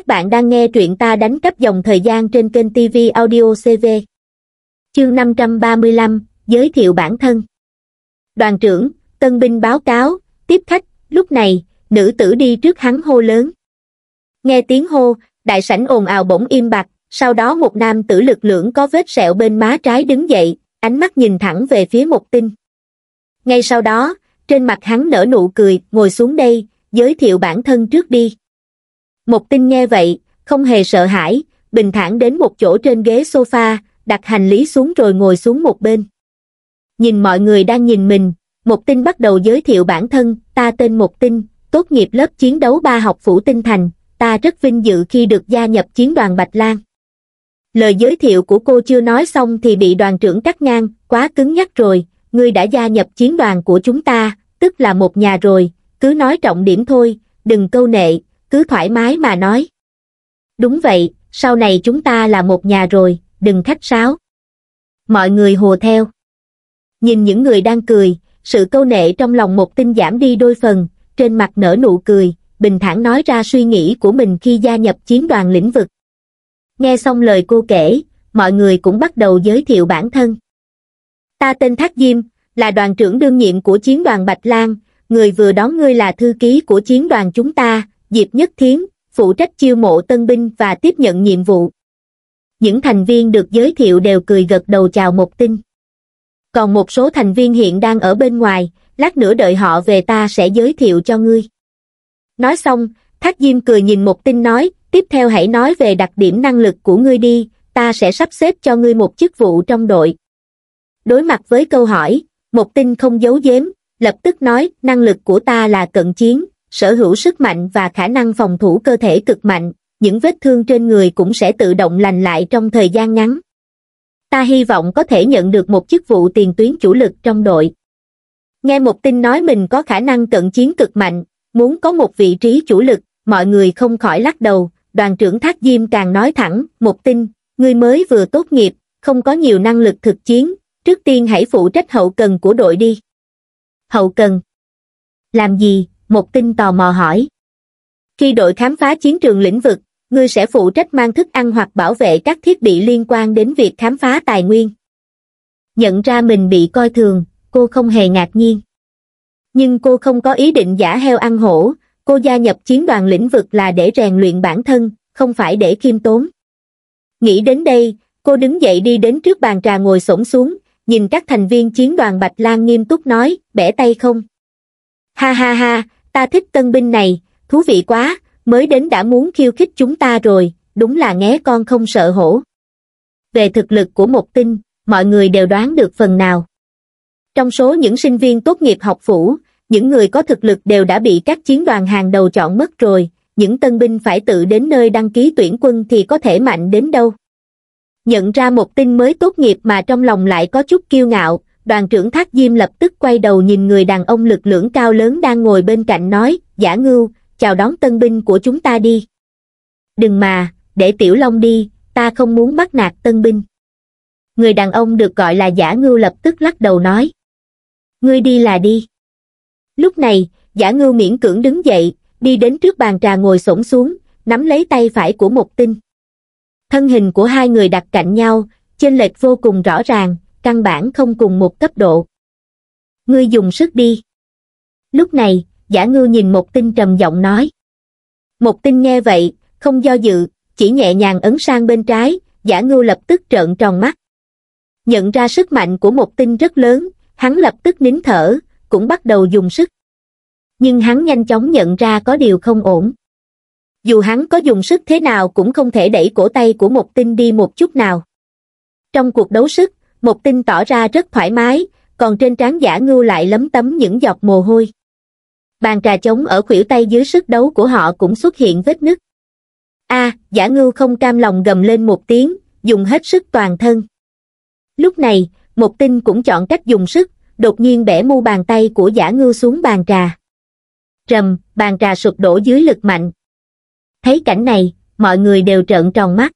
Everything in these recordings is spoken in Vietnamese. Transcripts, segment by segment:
Các bạn đang nghe truyện ta đánh cấp dòng thời gian trên kênh TV Audio CV. Chương 535, giới thiệu bản thân. Đoàn trưởng, tân binh báo cáo, tiếp khách, lúc này, nữ tử đi trước hắn hô lớn. Nghe tiếng hô, đại sảnh ồn ào bỗng im bặt, sau đó một nam tử lực lưỡng có vết sẹo bên má trái đứng dậy, ánh mắt nhìn thẳng về phía một tinh. Ngay sau đó, trên mặt hắn nở nụ cười, ngồi xuống đây, giới thiệu bản thân trước đi. Một tinh nghe vậy, không hề sợ hãi, bình thản đến một chỗ trên ghế sofa, đặt hành lý xuống rồi ngồi xuống một bên. Nhìn mọi người đang nhìn mình, một tinh bắt đầu giới thiệu bản thân, ta tên một tinh tốt nghiệp lớp chiến đấu ba học phủ tinh thành, ta rất vinh dự khi được gia nhập chiến đoàn Bạch Lan. Lời giới thiệu của cô chưa nói xong thì bị đoàn trưởng cắt ngang, quá cứng nhắc rồi, ngươi đã gia nhập chiến đoàn của chúng ta, tức là một nhà rồi, cứ nói trọng điểm thôi, đừng câu nệ, cứ thoải mái mà nói. Đúng vậy, sau này chúng ta là một nhà rồi, đừng khách sáo. Mọi người hồ theo. Nhìn những người đang cười, sự câu nệ trong lòng một tinh giảm đi đôi phần, trên mặt nở nụ cười, bình thản nói ra suy nghĩ của mình khi gia nhập chiến đoàn lĩnh vực. Nghe xong lời cô kể, mọi người cũng bắt đầu giới thiệu bản thân. Ta tên Thác Diêm, là đoàn trưởng đương nhiệm của chiến đoàn Bạch Lan, người vừa đón ngươi là thư ký của chiến đoàn chúng ta, Diệp Nhất Thiến, phụ trách chiêu mộ tân binh và tiếp nhận nhiệm vụ. Những thành viên được giới thiệu đều cười gật đầu chào một tinh. Còn một số thành viên hiện đang ở bên ngoài, lát nữa đợi họ về ta sẽ giới thiệu cho ngươi. Nói xong, Thác Diêm cười nhìn một tinh nói, tiếp theo hãy nói về đặc điểm năng lực của ngươi đi, ta sẽ sắp xếp cho ngươi một chức vụ trong đội. Đối mặt với câu hỏi, một tinh không giấu giếm, lập tức nói năng lực của ta là cận chiến, sở hữu sức mạnh và khả năng phòng thủ cơ thể cực mạnh, những vết thương trên người cũng sẽ tự động lành lại trong thời gian ngắn. Ta hy vọng có thể nhận được một chức vụ tiền tuyến chủ lực trong đội. Nghe một tin nói mình có khả năng cận chiến cực mạnh, muốn có một vị trí chủ lực, mọi người không khỏi lắc đầu, đoàn trưởng Thác Diêm càng nói thẳng, một tin, ngươi mới vừa tốt nghiệp, không có nhiều năng lực thực chiến, trước tiên hãy phụ trách hậu cần của đội đi. Hậu cần? Làm gì, một tinh tò mò hỏi. Khi đội khám phá chiến trường lĩnh vực, ngươi sẽ phụ trách mang thức ăn hoặc bảo vệ các thiết bị liên quan đến việc khám phá tài nguyên. Nhận ra mình bị coi thường, cô không hề ngạc nhiên. Nhưng cô không có ý định giả heo ăn hổ, cô gia nhập chiến đoàn lĩnh vực là để rèn luyện bản thân, không phải để khiêm tốn. Nghĩ đến đây, cô đứng dậy đi đến trước bàn trà ngồi xổm xuống, nhìn các thành viên chiến đoàn Bạch Lan nghiêm túc nói, bẻ tay không? Ha ha ha, ta thích tân binh này, thú vị quá, mới đến đã muốn khiêu khích chúng ta rồi, đúng là nghé con không sợ hổ. Về thực lực của một tinh, mọi người đều đoán được phần nào. Trong số những sinh viên tốt nghiệp học phủ, những người có thực lực đều đã bị các chiến đoàn hàng đầu chọn mất rồi, những tân binh phải tự đến nơi đăng ký tuyển quân thì có thể mạnh đến đâu. Nhận ra một tin mới tốt nghiệp mà trong lòng lại có chút kiêu ngạo, đoàn trưởng Thác Diêm lập tức quay đầu nhìn người đàn ông lực lưỡng cao lớn đang ngồi bên cạnh nói, giả ngưu, chào đón tân binh của chúng ta đi. Đừng mà, để Tiểu Long đi, ta không muốn bắt nạt tân binh. Người đàn ông được gọi là giả ngưu lập tức lắc đầu nói. Ngươi đi là đi. Lúc này, giả ngưu miễn cưỡng đứng dậy, đi đến trước bàn trà ngồi xổm xuống, nắm lấy tay phải của một tinh. Thân hình của hai người đặt cạnh nhau, chênh lệch vô cùng rõ ràng, căn bản không cùng một cấp độ. Ngươi dùng sức đi. Lúc này, giả ngư nhìn một tinh trầm giọng nói. Một tinh nghe vậy, không do dự, chỉ nhẹ nhàng ấn sang bên trái, giả ngư lập tức trợn tròn mắt. Nhận ra sức mạnh của một tinh rất lớn, hắn lập tức nín thở, cũng bắt đầu dùng sức. Nhưng hắn nhanh chóng nhận ra có điều không ổn. Dù hắn có dùng sức thế nào cũng không thể đẩy cổ tay của một tinh đi một chút nào. Trong cuộc đấu sức, một tinh tỏ ra rất thoải mái, còn trên trán giả ngưu lại lấm tấm những giọt mồ hôi. Bàn trà trống ở khuỷu tay dưới sức đấu của họ cũng xuất hiện vết nứt. A, giả ngưu không cam lòng gầm lên một tiếng, dùng hết sức toàn thân. Lúc này, một tinh cũng chọn cách dùng sức, đột nhiên bẻ mu bàn tay của giả ngưu xuống bàn trà. Trầm, bàn trà sụp đổ dưới lực mạnh. Thấy cảnh này, mọi người đều trợn tròn mắt.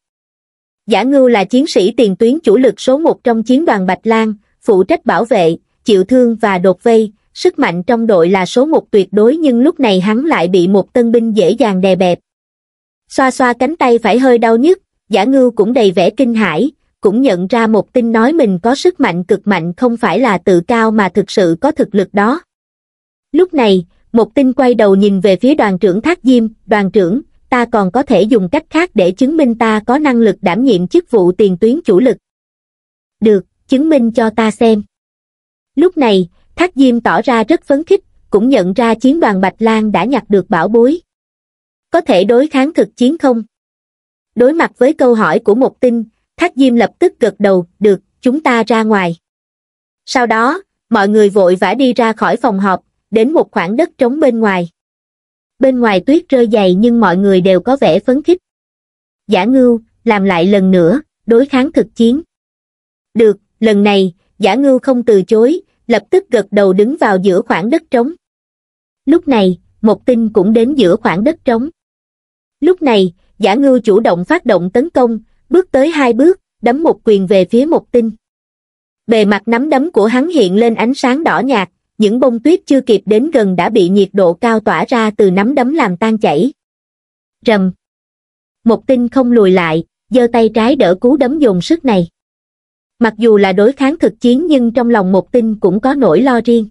Giả Ngưu là chiến sĩ tiền tuyến chủ lực số một trong chiến đoàn Bạch Lan, phụ trách bảo vệ, chịu thương và đột vây, sức mạnh trong đội là số một tuyệt đối nhưng lúc này hắn lại bị một tân binh dễ dàng đè bẹp. Xoa xoa cánh tay phải hơi đau nhức, Giả Ngưu cũng đầy vẻ kinh hãi, cũng nhận ra một tin nói mình có sức mạnh cực mạnh không phải là tự cao mà thực sự có thực lực đó. Lúc này, một tin quay đầu nhìn về phía đoàn trưởng Thác Diêm, đoàn trưởng, ta còn có thể dùng cách khác để chứng minh ta có năng lực đảm nhiệm chức vụ tiền tuyến chủ lực. Được, chứng minh cho ta xem. Lúc này, Thác Diêm tỏ ra rất phấn khích, cũng nhận ra chiến đoàn Bạch Lan đã nhặt được bảo bối. Có thể đối kháng thực chiến không? Đối mặt với câu hỏi của một tinh, Thác Diêm lập tức gật đầu, được, chúng ta ra ngoài. Sau đó, mọi người vội vã đi ra khỏi phòng họp, đến một khoảng đất trống bên ngoài bên ngoài tuyết rơi dày nhưng mọi người đều có vẻ phấn khích. Giả ngưu, làm lại lần nữa, đối kháng thực chiến. Được, lần này, giả ngưu không từ chối, lập tức gật đầu đứng vào giữa khoảng đất trống. Lúc này, một Tinh cũng đến giữa khoảng đất trống. Lúc này, giả ngưu chủ động phát động tấn công, bước tới hai bước, đấm một quyền về phía một Tinh. Bề mặt nắm đấm của hắn hiện lên ánh sáng đỏ nhạt, những bông tuyết chưa kịp đến gần đã bị nhiệt độ cao tỏa ra từ nắm đấm làm tan chảy. Rầm. Một tinh không lùi lại, giơ tay trái đỡ cú đấm dùng sức này. Mặc dù là đối kháng thực chiến nhưng trong lòng một tinh cũng có nỗi lo riêng.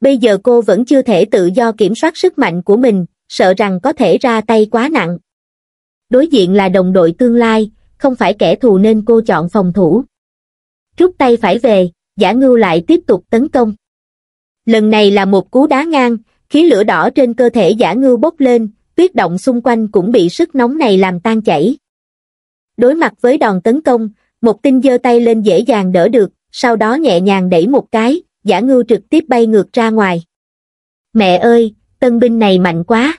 Bây giờ cô vẫn chưa thể tự do kiểm soát sức mạnh của mình, sợ rằng có thể ra tay quá nặng. Đối diện là đồng đội tương lai, không phải kẻ thù nên cô chọn phòng thủ. Rút tay phải về, giả ngưu lại tiếp tục tấn công lần này là một cú đá ngang, khí lửa đỏ trên cơ thể giả ngư bốc lên, tuyết động xung quanh cũng bị sức nóng này làm tan chảy. Đối mặt với đòn tấn công, một tinh giơ tay lên dễ dàng đỡ được, sau đó nhẹ nhàng đẩy một cái, giả ngư trực tiếp bay ngược ra ngoài. Mẹ ơi, tân binh này mạnh quá.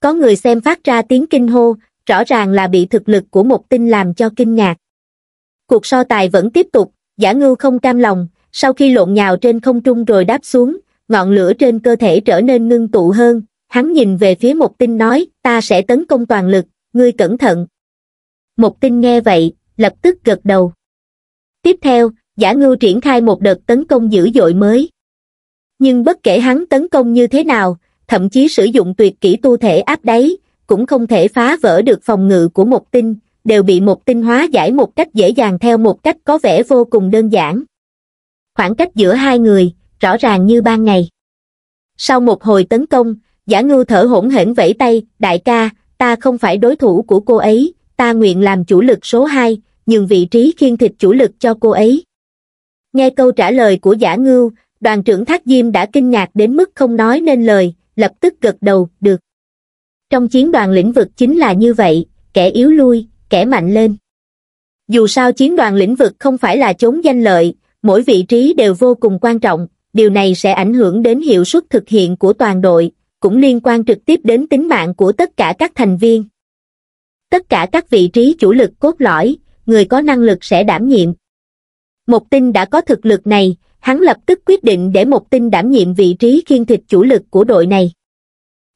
Có người xem phát ra tiếng kinh hô, rõ ràng là bị thực lực của một tinh làm cho kinh ngạc. Cuộc so tài vẫn tiếp tục, giả ngư không cam lòng, sau khi lộn nhào trên không trung rồi đáp xuống ngọn lửa trên cơ thể trở nên ngưng tụ hơn hắn nhìn về phía một tinh nói ta sẽ tấn công toàn lực ngươi cẩn thận một tinh nghe vậy lập tức gật đầu tiếp theo giả ngưu triển khai một đợt tấn công dữ dội mới nhưng bất kể hắn tấn công như thế nào thậm chí sử dụng tuyệt kỹ tu thể áp đáy cũng không thể phá vỡ được phòng ngự của một tinh đều bị một tinh hóa giải một cách dễ dàng theo một cách có vẻ vô cùng đơn giản khoảng cách giữa hai người rõ ràng như ban ngày sau một hồi tấn công giả ngưu thở hổn hển vẫy tay đại ca ta không phải đối thủ của cô ấy ta nguyện làm chủ lực số hai nhường vị trí khiên thịt chủ lực cho cô ấy nghe câu trả lời của giả ngưu đoàn trưởng thác diêm đã kinh ngạc đến mức không nói nên lời lập tức gật đầu được trong chiến đoàn lĩnh vực chính là như vậy kẻ yếu lui kẻ mạnh lên dù sao chiến đoàn lĩnh vực không phải là chốn danh lợi mỗi vị trí đều vô cùng quan trọng, điều này sẽ ảnh hưởng đến hiệu suất thực hiện của toàn đội, cũng liên quan trực tiếp đến tính mạng của tất cả các thành viên. Tất cả các vị trí chủ lực cốt lõi, người có năng lực sẽ đảm nhiệm. mục tinh đã có thực lực này, hắn lập tức quyết định để mục tinh đảm nhiệm vị trí khiên thịt chủ lực của đội này.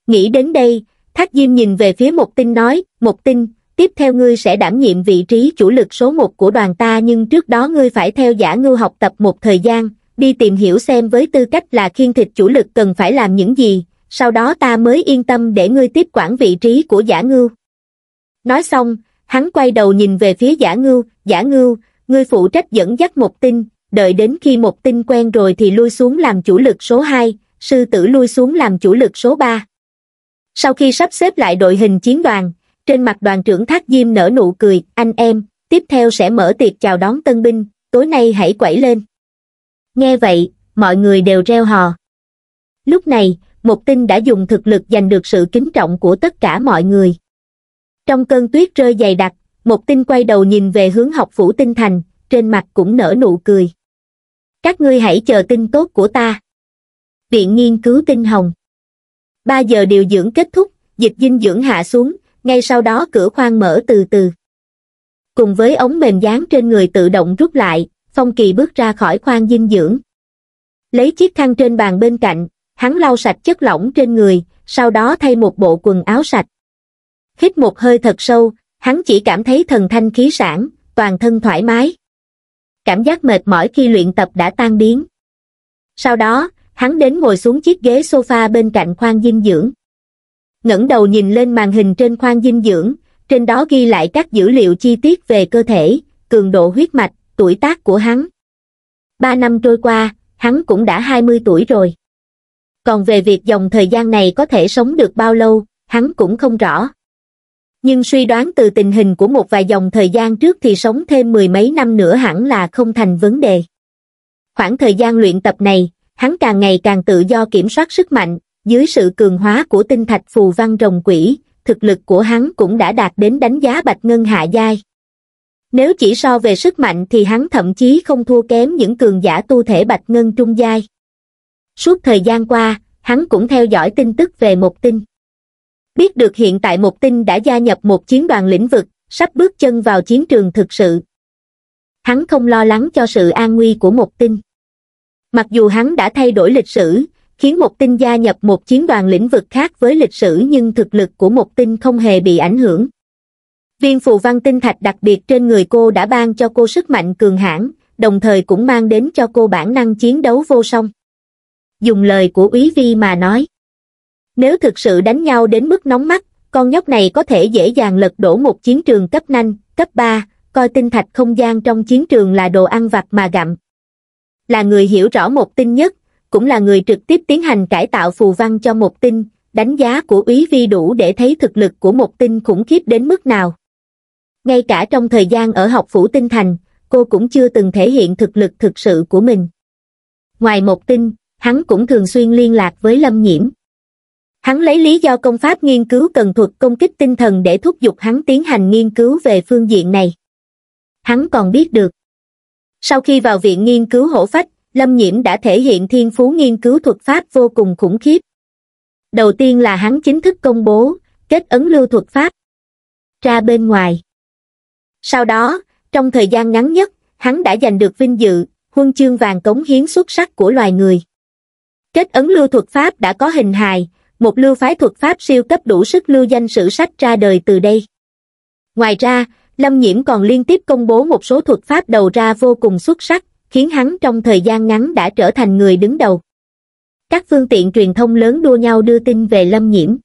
Nghĩ đến đây, Thác Diêm nhìn về phía mục tinh nói, mục tinh, tiếp theo ngươi sẽ đảm nhiệm vị trí chủ lực số một của đoàn ta nhưng trước đó ngươi phải theo giả ngư học tập một thời gian, đi tìm hiểu xem với tư cách là khiên thịt chủ lực cần phải làm những gì, sau đó ta mới yên tâm để ngươi tiếp quản vị trí của giả ngư Nói xong, hắn quay đầu nhìn về phía giả ngư giả ngư ngươi phụ trách dẫn dắt một tinh, đợi đến khi một tinh quen rồi thì lui xuống làm chủ lực số 2, sư tử lui xuống làm chủ lực số 3. Sau khi sắp xếp lại đội hình chiến đoàn, trên mặt đoàn trưởng Thác Diêm nở nụ cười, anh em, tiếp theo sẽ mở tiệc chào đón tân binh, tối nay hãy quẩy lên. Nghe vậy, mọi người đều reo hò. Lúc này, Mục Tinh đã dùng thực lực giành được sự kính trọng của tất cả mọi người. Trong cơn tuyết rơi dày đặc, Mục Tinh quay đầu nhìn về hướng học phủ tinh thành, trên mặt cũng nở nụ cười. Các ngươi hãy chờ tin tốt của ta. Viện nghiên cứu tinh hồng. 3 giờ điều dưỡng kết thúc, dịch dinh dưỡng hạ xuống, ngay sau đó cửa khoang mở từ từ. Cùng với ống mềm dán trên người tự động rút lại, Phong Kỳ bước ra khỏi khoang dinh dưỡng. Lấy chiếc khăn trên bàn bên cạnh, hắn lau sạch chất lỏng trên người, sau đó thay một bộ quần áo sạch. Hít một hơi thật sâu, hắn chỉ cảm thấy thần thanh khí sản, toàn thân thoải mái. Cảm giác mệt mỏi khi luyện tập đã tan biến. Sau đó, hắn đến ngồi xuống chiếc ghế sofa bên cạnh khoang dinh dưỡng ngẩng đầu nhìn lên màn hình trên khoang dinh dưỡng, trên đó ghi lại các dữ liệu chi tiết về cơ thể, cường độ huyết mạch, tuổi tác của hắn. Ba năm trôi qua, hắn cũng đã 20 tuổi rồi. Còn về việc dòng thời gian này có thể sống được bao lâu, hắn cũng không rõ. Nhưng suy đoán từ tình hình của một vài dòng thời gian trước thì sống thêm mười mấy năm nữa hẳn là không thành vấn đề. Khoảng thời gian luyện tập này, hắn càng ngày càng tự do kiểm soát sức mạnh, dưới sự cường hóa của tinh thạch phù văn rồng quỷ, thực lực của hắn cũng đã đạt đến đánh giá bạch ngân hạ giai. Nếu chỉ so về sức mạnh thì hắn thậm chí không thua kém những cường giả tu thể bạch ngân trung giai. Suốt thời gian qua, hắn cũng theo dõi tin tức về một tinh. Biết được hiện tại một tinh đã gia nhập một chiến đoàn lĩnh vực, sắp bước chân vào chiến trường thực sự. Hắn không lo lắng cho sự an nguy của một tinh. Mặc dù hắn đã thay đổi lịch sử, khiến một tinh gia nhập một chiến đoàn lĩnh vực khác với lịch sử nhưng thực lực của một tinh không hề bị ảnh hưởng. Viên phù văn tinh thạch đặc biệt trên người cô đã ban cho cô sức mạnh cường hãn, đồng thời cũng mang đến cho cô bản năng chiến đấu vô song. Dùng lời của Úy Vi mà nói, nếu thực sự đánh nhau đến mức nóng mắt, con nhóc này có thể dễ dàng lật đổ một chiến trường cấp 5, cấp 3, coi tinh thạch không gian trong chiến trường là đồ ăn vặt mà gặm. Là người hiểu rõ một tinh nhất, cũng là người trực tiếp tiến hành cải tạo phù văn cho một tinh, đánh giá của úy vi đủ để thấy thực lực của một tinh khủng khiếp đến mức nào. Ngay cả trong thời gian ở học phủ tinh thành, cô cũng chưa từng thể hiện thực lực thực sự của mình. Ngoài một tinh, hắn cũng thường xuyên liên lạc với Lâm Nhiễm. Hắn lấy lý do công pháp nghiên cứu cần thuật công kích tinh thần để thúc giục hắn tiến hành nghiên cứu về phương diện này. Hắn còn biết được. Sau khi vào viện nghiên cứu hổ phách, lâm nhiễm đã thể hiện thiên phú nghiên cứu thuật pháp vô cùng khủng khiếp đầu tiên là hắn chính thức công bố kết ấn lưu thuật pháp ra bên ngoài sau đó trong thời gian ngắn nhất hắn đã giành được vinh dự huân chương vàng cống hiến xuất sắc của loài người kết ấn lưu thuật pháp đã có hình hài một lưu phái thuật pháp siêu cấp đủ sức lưu danh sử sách ra đời từ đây ngoài ra lâm nhiễm còn liên tiếp công bố một số thuật pháp đầu ra vô cùng xuất sắc khiến hắn trong thời gian ngắn đã trở thành người đứng đầu. Các phương tiện truyền thông lớn đua nhau đưa tin về Lâm Nhiễm.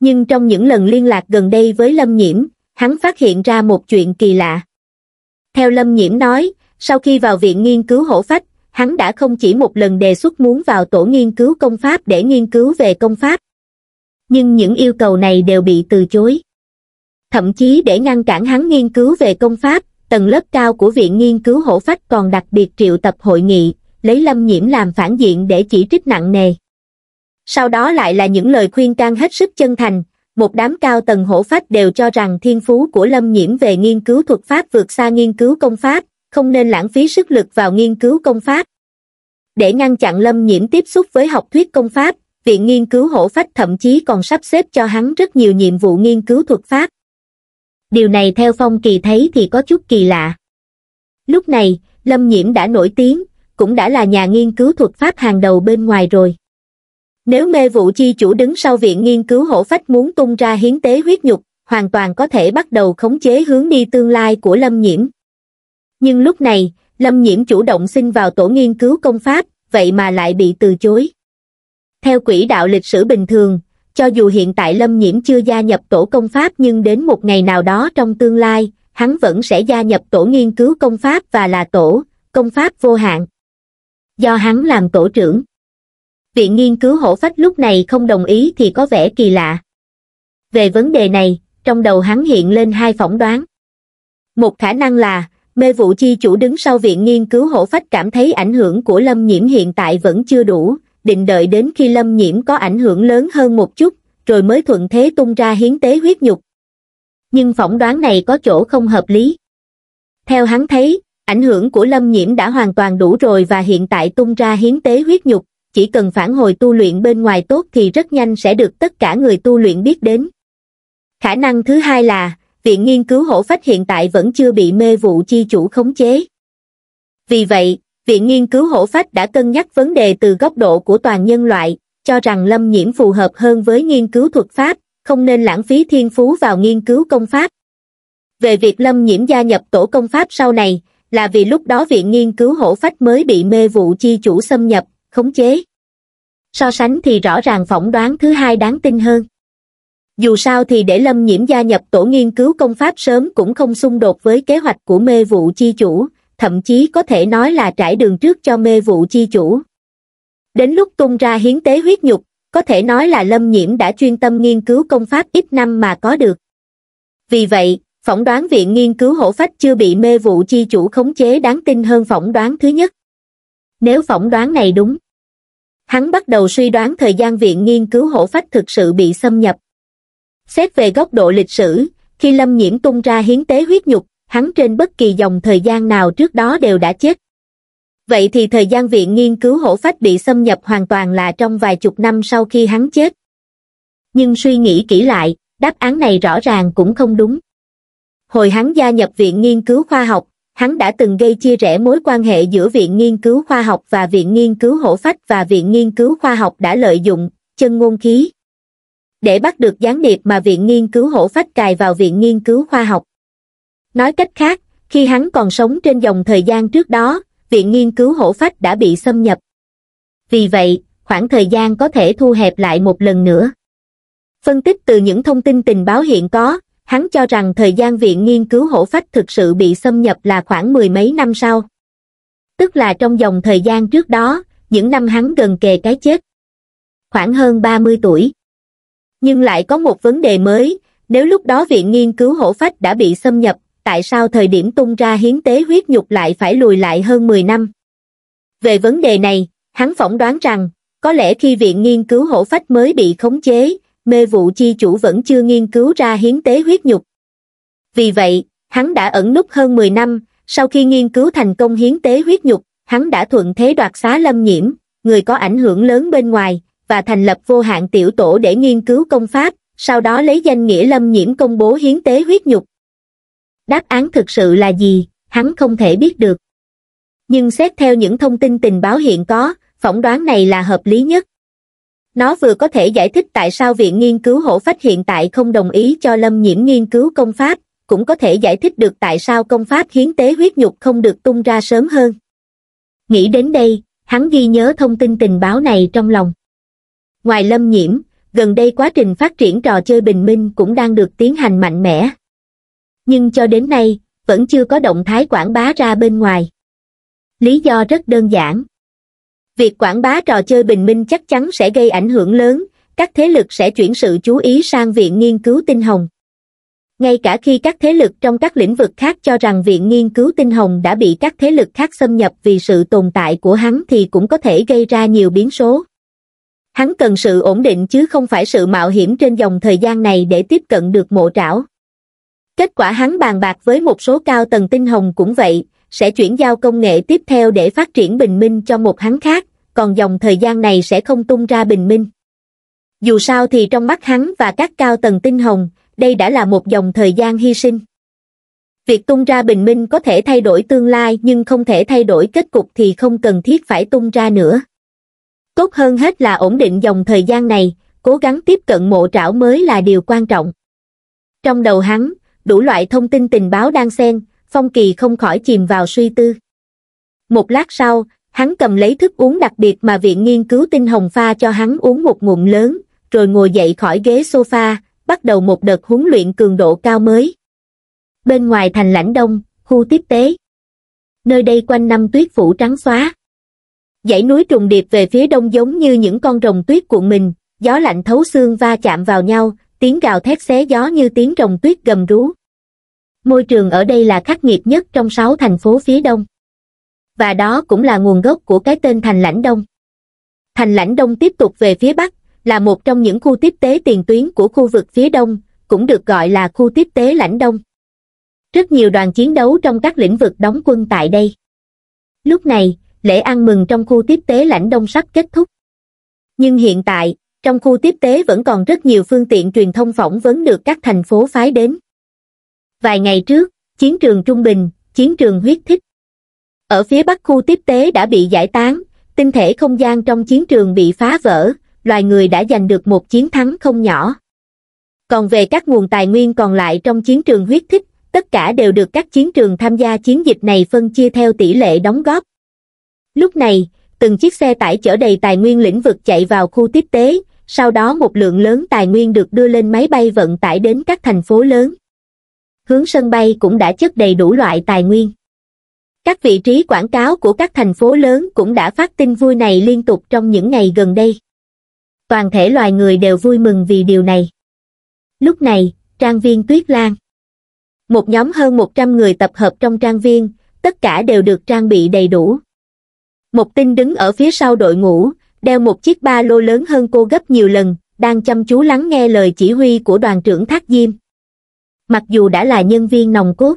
Nhưng trong những lần liên lạc gần đây với Lâm Nhiễm, hắn phát hiện ra một chuyện kỳ lạ. Theo Lâm Nhiễm nói, sau khi vào viện nghiên cứu hổ phách, hắn đã không chỉ một lần đề xuất muốn vào tổ nghiên cứu công pháp để nghiên cứu về công pháp. Nhưng những yêu cầu này đều bị từ chối. Thậm chí để ngăn cản hắn nghiên cứu về công pháp, tầng lớp cao của Viện Nghiên cứu Hổ Phách còn đặc biệt triệu tập hội nghị, lấy Lâm Nhiễm làm phản diện để chỉ trích nặng nề. Sau đó lại là những lời khuyên can hết sức chân thành, một đám cao tầng hổ phách đều cho rằng thiên phú của Lâm Nhiễm về nghiên cứu thuật pháp vượt xa nghiên cứu công pháp, không nên lãng phí sức lực vào nghiên cứu công pháp. Để ngăn chặn Lâm Nhiễm tiếp xúc với học thuyết công pháp, Viện Nghiên cứu Hổ Phách thậm chí còn sắp xếp cho hắn rất nhiều nhiệm vụ nghiên cứu thuật pháp điều này theo Phong Kỳ thấy thì có chút kỳ lạ. Lúc này, Lâm Nhiễm đã nổi tiếng, cũng đã là nhà nghiên cứu thuật pháp hàng đầu bên ngoài rồi. Nếu mê vụ chi chủ đứng sau viện nghiên cứu hổ phách muốn tung ra hiến tế huyết nhục, hoàn toàn có thể bắt đầu khống chế hướng đi tương lai của Lâm Nhiễm. Nhưng lúc này, Lâm Nhiễm chủ động xin vào tổ nghiên cứu công pháp, vậy mà lại bị từ chối. Theo quỹ đạo lịch sử bình thường, cho dù hiện tại lâm nhiễm chưa gia nhập tổ công pháp nhưng đến một ngày nào đó trong tương lai hắn vẫn sẽ gia nhập tổ nghiên cứu công pháp và là tổ công pháp vô hạn do hắn làm tổ trưởng viện nghiên cứu hổ phách lúc này không đồng ý thì có vẻ kỳ lạ về vấn đề này trong đầu hắn hiện lên hai phỏng đoán một khả năng là mê vụ chi chủ đứng sau viện nghiên cứu hổ phách cảm thấy ảnh hưởng của lâm nhiễm hiện tại vẫn chưa đủ định đợi đến khi lâm nhiễm có ảnh hưởng lớn hơn một chút, rồi mới thuận thế tung ra hiến tế huyết nhục. Nhưng phỏng đoán này có chỗ không hợp lý. Theo hắn thấy, ảnh hưởng của lâm nhiễm đã hoàn toàn đủ rồi và hiện tại tung ra hiến tế huyết nhục, chỉ cần phản hồi tu luyện bên ngoài tốt thì rất nhanh sẽ được tất cả người tu luyện biết đến. Khả năng thứ hai là, viện nghiên cứu hổ phách hiện tại vẫn chưa bị mê vụ chi chủ khống chế. Vì vậy, Viện Nghiên cứu Hổ Phách đã cân nhắc vấn đề từ góc độ của toàn nhân loại, cho rằng Lâm Nhiễm phù hợp hơn với nghiên cứu thuật pháp, không nên lãng phí thiên phú vào nghiên cứu công pháp. Về việc Lâm Nhiễm gia nhập tổ công pháp sau này, là vì lúc đó Viện Nghiên cứu Hổ Phách mới bị mê vụ chi chủ xâm nhập, khống chế. So sánh thì rõ ràng phỏng đoán thứ hai đáng tin hơn. Dù sao thì để Lâm Nhiễm gia nhập tổ nghiên cứu công pháp sớm cũng không xung đột với kế hoạch của mê vụ chi chủ, thậm chí có thể nói là trải đường trước cho mê vụ chi chủ. Đến lúc tung ra hiến tế huyết nhục, có thể nói là lâm nhiễm đã chuyên tâm nghiên cứu công pháp ít năm mà có được. Vì vậy, phỏng đoán viện nghiên cứu hổ phách chưa bị mê vụ chi chủ khống chế đáng tin hơn phỏng đoán thứ nhất. Nếu phỏng đoán này đúng, hắn bắt đầu suy đoán thời gian viện nghiên cứu hổ phách thực sự bị xâm nhập. Xét về góc độ lịch sử, khi lâm nhiễm tung ra hiến tế huyết nhục, hắn trên bất kỳ dòng thời gian nào trước đó đều đã chết. Vậy thì thời gian viện nghiên cứu hổ phách bị xâm nhập hoàn toàn là trong vài chục năm sau khi hắn chết. Nhưng suy nghĩ kỹ lại, đáp án này rõ ràng cũng không đúng. Hồi hắn gia nhập viện nghiên cứu khoa học, hắn đã từng gây chia rẽ mối quan hệ giữa viện nghiên cứu khoa học và viện nghiên cứu hổ phách và viện nghiên cứu khoa học đã lợi dụng chân ngôn khí để bắt được gián điệp mà viện nghiên cứu hổ phách cài vào viện nghiên cứu khoa học. Nói cách khác, khi hắn còn sống trên dòng thời gian trước đó, viện nghiên cứu hổ phách đã bị xâm nhập. Vì vậy, khoảng thời gian có thể thu hẹp lại một lần nữa. Phân tích từ những thông tin tình báo hiện có, hắn cho rằng thời gian viện nghiên cứu hổ phách thực sự bị xâm nhập là khoảng mười mấy năm sau. Tức là trong dòng thời gian trước đó, những năm hắn gần kề cái chết. Khoảng hơn 30 tuổi. Nhưng lại có một vấn đề mới, nếu lúc đó viện nghiên cứu hổ phách đã bị xâm nhập, tại sao thời điểm tung ra hiến tế huyết nhục lại phải lùi lại hơn 10 năm. Về vấn đề này, hắn phỏng đoán rằng, có lẽ khi viện nghiên cứu hổ phách mới bị khống chế, mê vụ chi chủ vẫn chưa nghiên cứu ra hiến tế huyết nhục. Vì vậy, hắn đã ẩn nút hơn 10 năm, sau khi nghiên cứu thành công hiến tế huyết nhục, hắn đã thuận thế đoạt xá lâm nhiễm, người có ảnh hưởng lớn bên ngoài, và thành lập vô hạn tiểu tổ để nghiên cứu công pháp, sau đó lấy danh nghĩa lâm nhiễm công bố hiến tế huyết nhục, đáp án thực sự là gì, hắn không thể biết được. Nhưng xét theo những thông tin tình báo hiện có, phỏng đoán này là hợp lý nhất. Nó vừa có thể giải thích tại sao Viện Nghiên cứu Hổ Phách hiện tại không đồng ý cho Lâm Nhiễm nghiên cứu công pháp, cũng có thể giải thích được tại sao công pháp hiến tế huyết nhục không được tung ra sớm hơn. Nghĩ đến đây, hắn ghi nhớ thông tin tình báo này trong lòng. Ngoài Lâm Nhiễm, gần đây quá trình phát triển trò chơi bình minh cũng đang được tiến hành mạnh mẽ nhưng cho đến nay vẫn chưa có động thái quảng bá ra bên ngoài lý do rất đơn giản việc quảng bá trò chơi bình minh chắc chắn sẽ gây ảnh hưởng lớn các thế lực sẽ chuyển sự chú ý sang viện nghiên cứu tinh hồng ngay cả khi các thế lực trong các lĩnh vực khác cho rằng viện nghiên cứu tinh hồng đã bị các thế lực khác xâm nhập vì sự tồn tại của hắn thì cũng có thể gây ra nhiều biến số hắn cần sự ổn định chứ không phải sự mạo hiểm trên dòng thời gian này để tiếp cận được mộ trảo kết quả hắn bàn bạc với một số cao tầng tinh hồng cũng vậy sẽ chuyển giao công nghệ tiếp theo để phát triển bình minh cho một hắn khác còn dòng thời gian này sẽ không tung ra bình minh dù sao thì trong mắt hắn và các cao tầng tinh hồng đây đã là một dòng thời gian hy sinh việc tung ra bình minh có thể thay đổi tương lai nhưng không thể thay đổi kết cục thì không cần thiết phải tung ra nữa tốt hơn hết là ổn định dòng thời gian này cố gắng tiếp cận mộ trảo mới là điều quan trọng trong đầu hắn đủ loại thông tin tình báo đang xen, Phong Kỳ không khỏi chìm vào suy tư. Một lát sau, hắn cầm lấy thức uống đặc biệt mà viện nghiên cứu tinh hồng pha cho hắn uống một ngụm lớn, rồi ngồi dậy khỏi ghế sofa, bắt đầu một đợt huấn luyện cường độ cao mới. Bên ngoài thành lãnh đông, khu tiếp tế. Nơi đây quanh năm tuyết phủ trắng xóa. Dãy núi trùng điệp về phía đông giống như những con rồng tuyết của mình, gió lạnh thấu xương va chạm vào nhau, tiếng gào thét xé gió như tiếng rồng tuyết gầm rú. Môi trường ở đây là khắc nghiệt nhất trong sáu thành phố phía đông. Và đó cũng là nguồn gốc của cái tên Thành Lãnh Đông. Thành Lãnh Đông tiếp tục về phía bắc, là một trong những khu tiếp tế tiền tuyến của khu vực phía đông, cũng được gọi là khu tiếp tế Lãnh Đông. Rất nhiều đoàn chiến đấu trong các lĩnh vực đóng quân tại đây. Lúc này, lễ ăn mừng trong khu tiếp tế Lãnh Đông sắp kết thúc. Nhưng hiện tại, trong khu tiếp tế vẫn còn rất nhiều phương tiện truyền thông phỏng vấn được các thành phố phái đến. Vài ngày trước, chiến trường Trung Bình, chiến trường huyết thích. Ở phía bắc khu tiếp tế đã bị giải tán, tinh thể không gian trong chiến trường bị phá vỡ, loài người đã giành được một chiến thắng không nhỏ. Còn về các nguồn tài nguyên còn lại trong chiến trường huyết thích, tất cả đều được các chiến trường tham gia chiến dịch này phân chia theo tỷ lệ đóng góp. Lúc này, từng chiếc xe tải chở đầy tài nguyên lĩnh vực chạy vào khu tiếp tế, sau đó một lượng lớn tài nguyên được đưa lên máy bay vận tải đến các thành phố lớn. Hướng sân bay cũng đã chất đầy đủ loại tài nguyên. Các vị trí quảng cáo của các thành phố lớn cũng đã phát tin vui này liên tục trong những ngày gần đây. Toàn thể loài người đều vui mừng vì điều này. Lúc này, trang viên Tuyết Lan. Một nhóm hơn 100 người tập hợp trong trang viên, tất cả đều được trang bị đầy đủ. Một tinh đứng ở phía sau đội ngũ, đeo một chiếc ba lô lớn hơn cô gấp nhiều lần đang chăm chú lắng nghe lời chỉ huy của đoàn trưởng thác diêm mặc dù đã là nhân viên nòng cốt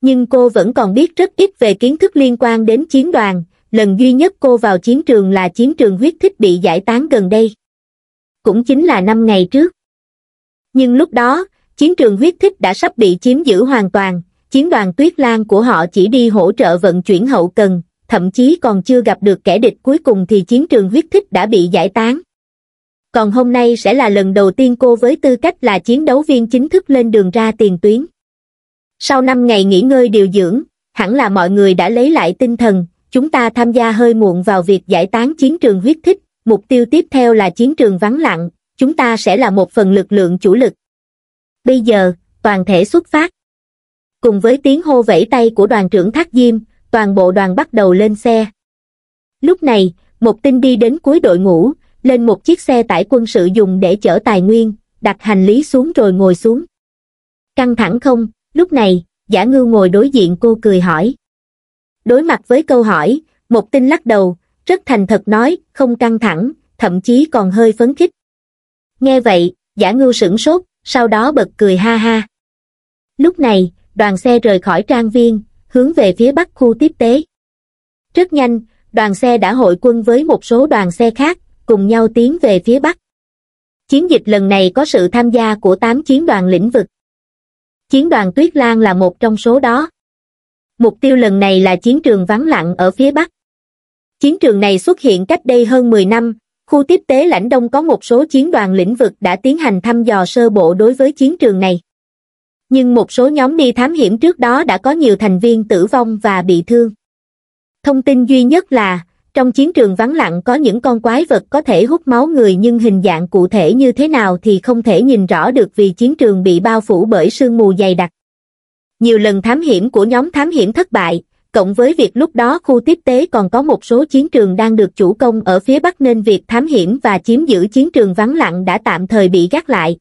nhưng cô vẫn còn biết rất ít về kiến thức liên quan đến chiến đoàn lần duy nhất cô vào chiến trường là chiến trường huyết thích bị giải tán gần đây cũng chính là năm ngày trước nhưng lúc đó chiến trường huyết thích đã sắp bị chiếm giữ hoàn toàn chiến đoàn tuyết lan của họ chỉ đi hỗ trợ vận chuyển hậu cần thậm chí còn chưa gặp được kẻ địch cuối cùng thì chiến trường huyết thích đã bị giải tán. Còn hôm nay sẽ là lần đầu tiên cô với tư cách là chiến đấu viên chính thức lên đường ra tiền tuyến. Sau 5 ngày nghỉ ngơi điều dưỡng, hẳn là mọi người đã lấy lại tinh thần, chúng ta tham gia hơi muộn vào việc giải tán chiến trường huyết thích, mục tiêu tiếp theo là chiến trường vắng lặng, chúng ta sẽ là một phần lực lượng chủ lực. Bây giờ, toàn thể xuất phát. Cùng với tiếng hô vẫy tay của đoàn trưởng Thác Diêm, toàn bộ đoàn bắt đầu lên xe. Lúc này, một tinh đi đến cuối đội ngũ, lên một chiếc xe tải quân sự dùng để chở tài nguyên, đặt hành lý xuống rồi ngồi xuống. Căng thẳng không, lúc này, giả ngư ngồi đối diện cô cười hỏi. Đối mặt với câu hỏi, một tinh lắc đầu, rất thành thật nói, không căng thẳng, thậm chí còn hơi phấn khích. Nghe vậy, giả ngư sửng sốt, sau đó bật cười ha ha. Lúc này, đoàn xe rời khỏi trang viên, hướng về phía bắc khu tiếp tế. Rất nhanh, đoàn xe đã hội quân với một số đoàn xe khác, cùng nhau tiến về phía bắc. Chiến dịch lần này có sự tham gia của 8 chiến đoàn lĩnh vực. Chiến đoàn Tuyết Lan là một trong số đó. Mục tiêu lần này là chiến trường vắng lặng ở phía bắc. Chiến trường này xuất hiện cách đây hơn 10 năm, khu tiếp tế lãnh đông có một số chiến đoàn lĩnh vực đã tiến hành thăm dò sơ bộ đối với chiến trường này nhưng một số nhóm đi thám hiểm trước đó đã có nhiều thành viên tử vong và bị thương. Thông tin duy nhất là, trong chiến trường vắng lặng có những con quái vật có thể hút máu người nhưng hình dạng cụ thể như thế nào thì không thể nhìn rõ được vì chiến trường bị bao phủ bởi sương mù dày đặc. Nhiều lần thám hiểm của nhóm thám hiểm thất bại, cộng với việc lúc đó khu tiếp tế còn có một số chiến trường đang được chủ công ở phía Bắc nên việc thám hiểm và chiếm giữ chiến trường vắng lặng đã tạm thời bị gác lại,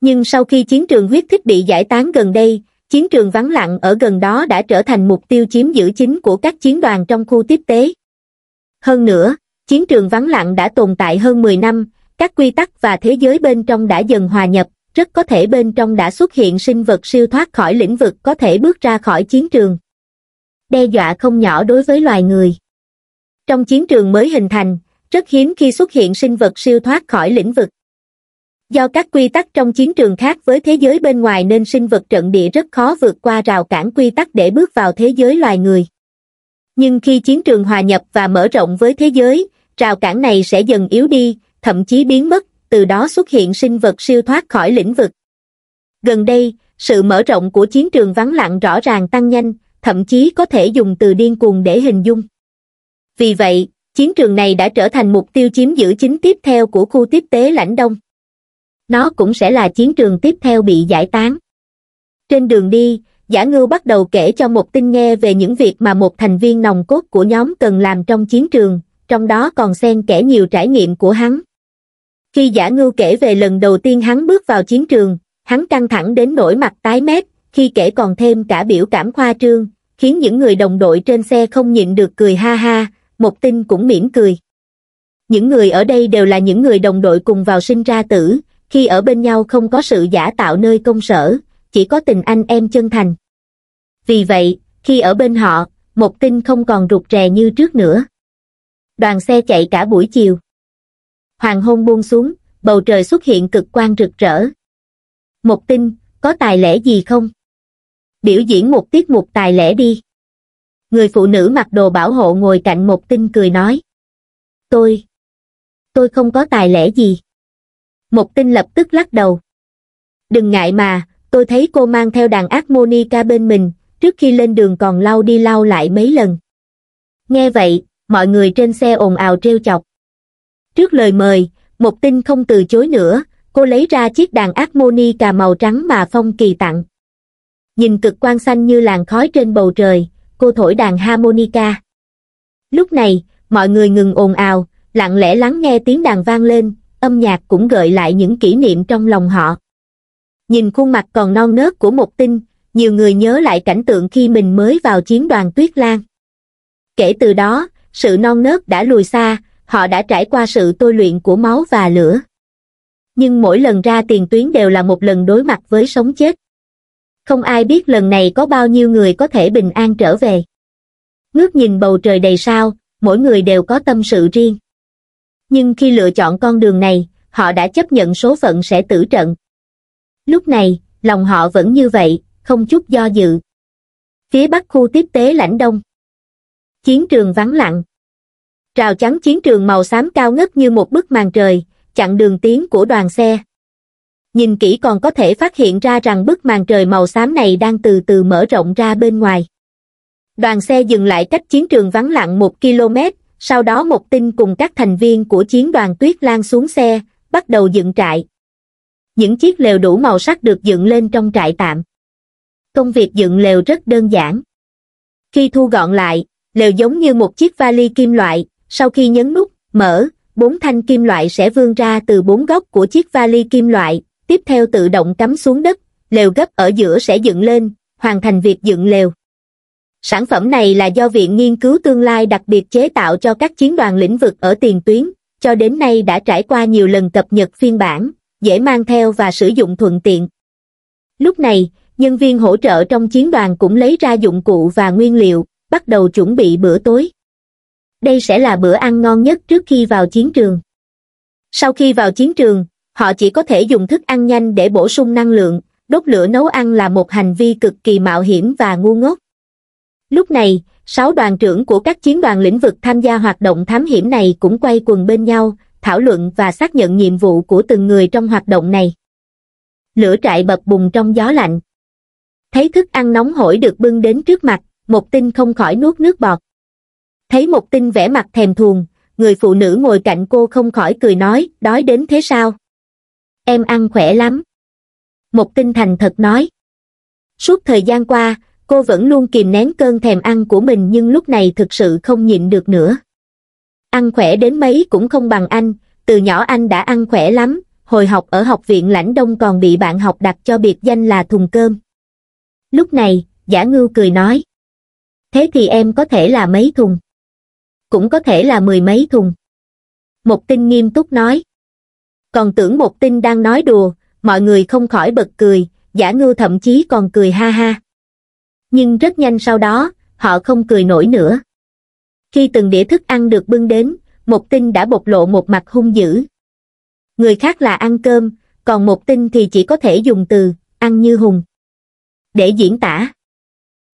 nhưng sau khi chiến trường huyết thích bị giải tán gần đây chiến trường vắng lặng ở gần đó đã trở thành mục tiêu chiếm giữ chính của các chiến đoàn trong khu tiếp tế hơn nữa chiến trường vắng lặng đã tồn tại hơn mười năm các quy tắc và thế giới bên trong đã dần hòa nhập rất có thể bên trong đã xuất hiện sinh vật siêu thoát khỏi lĩnh vực có thể bước ra khỏi chiến trường đe dọa không nhỏ đối với loài người trong chiến trường mới hình thành rất hiếm khi xuất hiện sinh vật siêu thoát khỏi lĩnh vực do các quy tắc trong chiến trường khác với thế giới bên ngoài nên sinh vật trận địa rất khó vượt qua rào cản quy tắc để bước vào thế giới loài người nhưng khi chiến trường hòa nhập và mở rộng với thế giới rào cản này sẽ dần yếu đi thậm chí biến mất từ đó xuất hiện sinh vật siêu thoát khỏi lĩnh vực gần đây sự mở rộng của chiến trường vắng lặng rõ ràng tăng nhanh thậm chí có thể dùng từ điên cuồng để hình dung vì vậy chiến trường này đã trở thành mục tiêu chiếm giữ chính tiếp theo của khu tiếp tế lãnh đông nó cũng sẽ là chiến trường tiếp theo bị giải tán trên đường đi giả ngưu bắt đầu kể cho một tin nghe về những việc mà một thành viên nòng cốt của nhóm cần làm trong chiến trường trong đó còn xen kẽ nhiều trải nghiệm của hắn khi giả ngưu kể về lần đầu tiên hắn bước vào chiến trường hắn căng thẳng đến nỗi mặt tái mét khi kể còn thêm cả biểu cảm khoa trương khiến những người đồng đội trên xe không nhịn được cười ha ha một tin cũng mỉm cười những người ở đây đều là những người đồng đội cùng vào sinh ra tử khi ở bên nhau không có sự giả tạo nơi công sở, chỉ có tình anh em chân thành. Vì vậy, khi ở bên họ, một Tinh không còn rụt rè như trước nữa. Đoàn xe chạy cả buổi chiều. Hoàng hôn buông xuống, bầu trời xuất hiện cực quang rực rỡ. một Tinh, có tài lẻ gì không? Biểu diễn một tiết mục tài lẻ đi. Người phụ nữ mặc đồ bảo hộ ngồi cạnh một Tinh cười nói. Tôi, tôi không có tài lẻ gì một tinh lập tức lắc đầu đừng ngại mà tôi thấy cô mang theo đàn ác monica bên mình trước khi lên đường còn lau đi lau lại mấy lần nghe vậy mọi người trên xe ồn ào treo chọc trước lời mời một tinh không từ chối nữa cô lấy ra chiếc đàn ác monica màu trắng mà phong kỳ tặng nhìn cực quan xanh như làn khói trên bầu trời cô thổi đàn harmonica lúc này mọi người ngừng ồn ào lặng lẽ lắng nghe tiếng đàn vang lên âm nhạc cũng gợi lại những kỷ niệm trong lòng họ. Nhìn khuôn mặt còn non nớt của một tinh, nhiều người nhớ lại cảnh tượng khi mình mới vào chiến đoàn Tuyết Lan. Kể từ đó, sự non nớt đã lùi xa, họ đã trải qua sự tôi luyện của máu và lửa. Nhưng mỗi lần ra tiền tuyến đều là một lần đối mặt với sống chết. Không ai biết lần này có bao nhiêu người có thể bình an trở về. Ngước nhìn bầu trời đầy sao, mỗi người đều có tâm sự riêng nhưng khi lựa chọn con đường này họ đã chấp nhận số phận sẽ tử trận lúc này lòng họ vẫn như vậy không chút do dự phía bắc khu tiếp tế lãnh đông chiến trường vắng lặng rào chắn chiến trường màu xám cao ngất như một bức màn trời chặn đường tiến của đoàn xe nhìn kỹ còn có thể phát hiện ra rằng bức màn trời màu xám này đang từ từ mở rộng ra bên ngoài đoàn xe dừng lại cách chiến trường vắng lặng một km sau đó một tinh cùng các thành viên của chiến đoàn tuyết lan xuống xe, bắt đầu dựng trại. Những chiếc lều đủ màu sắc được dựng lên trong trại tạm. Công việc dựng lều rất đơn giản. Khi thu gọn lại, lều giống như một chiếc vali kim loại, sau khi nhấn nút, mở, bốn thanh kim loại sẽ vươn ra từ bốn góc của chiếc vali kim loại, tiếp theo tự động cắm xuống đất, lều gấp ở giữa sẽ dựng lên, hoàn thành việc dựng lều. Sản phẩm này là do Viện Nghiên cứu Tương lai đặc biệt chế tạo cho các chiến đoàn lĩnh vực ở tiền tuyến, cho đến nay đã trải qua nhiều lần cập nhật phiên bản, dễ mang theo và sử dụng thuận tiện. Lúc này, nhân viên hỗ trợ trong chiến đoàn cũng lấy ra dụng cụ và nguyên liệu, bắt đầu chuẩn bị bữa tối. Đây sẽ là bữa ăn ngon nhất trước khi vào chiến trường. Sau khi vào chiến trường, họ chỉ có thể dùng thức ăn nhanh để bổ sung năng lượng, đốt lửa nấu ăn là một hành vi cực kỳ mạo hiểm và ngu ngốc. Lúc này, sáu đoàn trưởng của các chiến đoàn lĩnh vực tham gia hoạt động thám hiểm này cũng quay quần bên nhau, thảo luận và xác nhận nhiệm vụ của từng người trong hoạt động này. Lửa trại bập bùng trong gió lạnh. Thấy thức ăn nóng hổi được bưng đến trước mặt, một tinh không khỏi nuốt nước bọt. Thấy một tinh vẻ mặt thèm thuồng, người phụ nữ ngồi cạnh cô không khỏi cười nói, đói đến thế sao? Em ăn khỏe lắm. Một tinh thành thật nói. Suốt thời gian qua, cô vẫn luôn kìm nén cơn thèm ăn của mình nhưng lúc này thực sự không nhịn được nữa. Ăn khỏe đến mấy cũng không bằng anh, từ nhỏ anh đã ăn khỏe lắm, hồi học ở học viện Lãnh Đông còn bị bạn học đặt cho biệt danh là thùng cơm. Lúc này, giả ngưu cười nói. Thế thì em có thể là mấy thùng? Cũng có thể là mười mấy thùng. Một tinh nghiêm túc nói. Còn tưởng một tinh đang nói đùa, mọi người không khỏi bật cười, giả ngưu thậm chí còn cười ha ha nhưng rất nhanh sau đó, họ không cười nổi nữa. Khi từng đĩa thức ăn được bưng đến, một tinh đã bộc lộ một mặt hung dữ. Người khác là ăn cơm, còn một tinh thì chỉ có thể dùng từ ăn như hùng. Để diễn tả.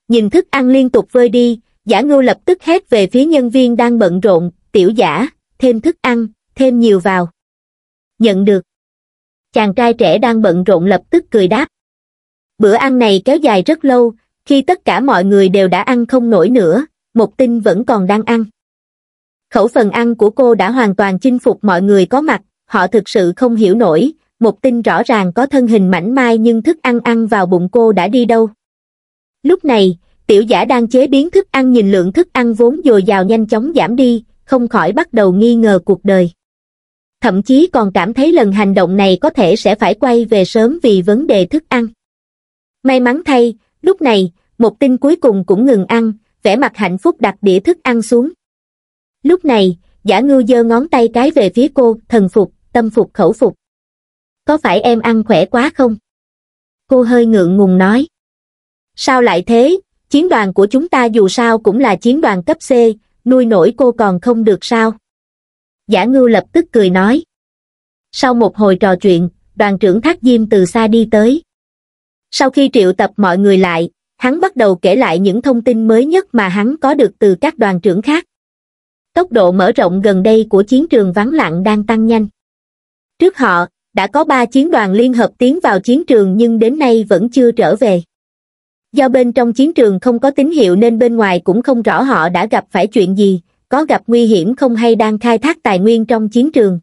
Nhìn thức ăn liên tục vơi đi, giả ngưu lập tức hét về phía nhân viên đang bận rộn, tiểu giả, thêm thức ăn, thêm nhiều vào. Nhận được. Chàng trai trẻ đang bận rộn lập tức cười đáp. Bữa ăn này kéo dài rất lâu, khi tất cả mọi người đều đã ăn không nổi nữa một tinh vẫn còn đang ăn khẩu phần ăn của cô đã hoàn toàn chinh phục mọi người có mặt họ thực sự không hiểu nổi một tinh rõ ràng có thân hình mảnh mai nhưng thức ăn ăn vào bụng cô đã đi đâu lúc này tiểu giả đang chế biến thức ăn nhìn lượng thức ăn vốn dồi dào nhanh chóng giảm đi không khỏi bắt đầu nghi ngờ cuộc đời thậm chí còn cảm thấy lần hành động này có thể sẽ phải quay về sớm vì vấn đề thức ăn may mắn thay Lúc này, một tinh cuối cùng cũng ngừng ăn, vẻ mặt hạnh phúc đặt đĩa thức ăn xuống. Lúc này, giả ngư giơ ngón tay cái về phía cô, thần phục, tâm phục khẩu phục. Có phải em ăn khỏe quá không? Cô hơi ngượng ngùng nói. Sao lại thế, chiến đoàn của chúng ta dù sao cũng là chiến đoàn cấp C, nuôi nổi cô còn không được sao? Giả ngư lập tức cười nói. Sau một hồi trò chuyện, đoàn trưởng Thác Diêm từ xa đi tới. Sau khi triệu tập mọi người lại, hắn bắt đầu kể lại những thông tin mới nhất mà hắn có được từ các đoàn trưởng khác. Tốc độ mở rộng gần đây của chiến trường vắng lặng đang tăng nhanh. Trước họ, đã có ba chiến đoàn liên hợp tiến vào chiến trường nhưng đến nay vẫn chưa trở về. Do bên trong chiến trường không có tín hiệu nên bên ngoài cũng không rõ họ đã gặp phải chuyện gì, có gặp nguy hiểm không hay đang khai thác tài nguyên trong chiến trường.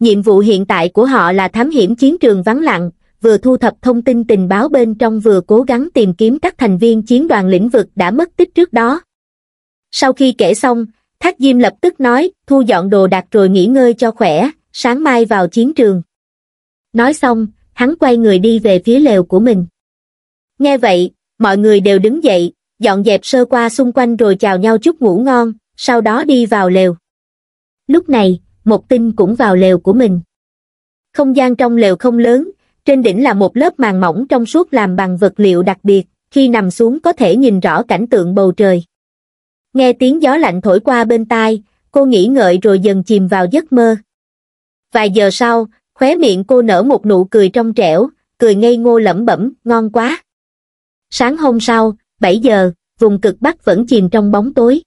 Nhiệm vụ hiện tại của họ là thám hiểm chiến trường vắng lặng, vừa thu thập thông tin tình báo bên trong vừa cố gắng tìm kiếm các thành viên chiến đoàn lĩnh vực đã mất tích trước đó. Sau khi kể xong, Thác Diêm lập tức nói, thu dọn đồ đạc rồi nghỉ ngơi cho khỏe, sáng mai vào chiến trường. Nói xong, hắn quay người đi về phía lều của mình. Nghe vậy, mọi người đều đứng dậy, dọn dẹp sơ qua xung quanh rồi chào nhau chút ngủ ngon, sau đó đi vào lều. Lúc này, một tinh cũng vào lều của mình. Không gian trong lều không lớn, trên đỉnh là một lớp màng mỏng trong suốt làm bằng vật liệu đặc biệt, khi nằm xuống có thể nhìn rõ cảnh tượng bầu trời. Nghe tiếng gió lạnh thổi qua bên tai, cô nghĩ ngợi rồi dần chìm vào giấc mơ. Vài giờ sau, khóe miệng cô nở một nụ cười trong trẻo, cười ngây ngô lẩm bẩm, ngon quá. Sáng hôm sau, 7 giờ, vùng cực Bắc vẫn chìm trong bóng tối.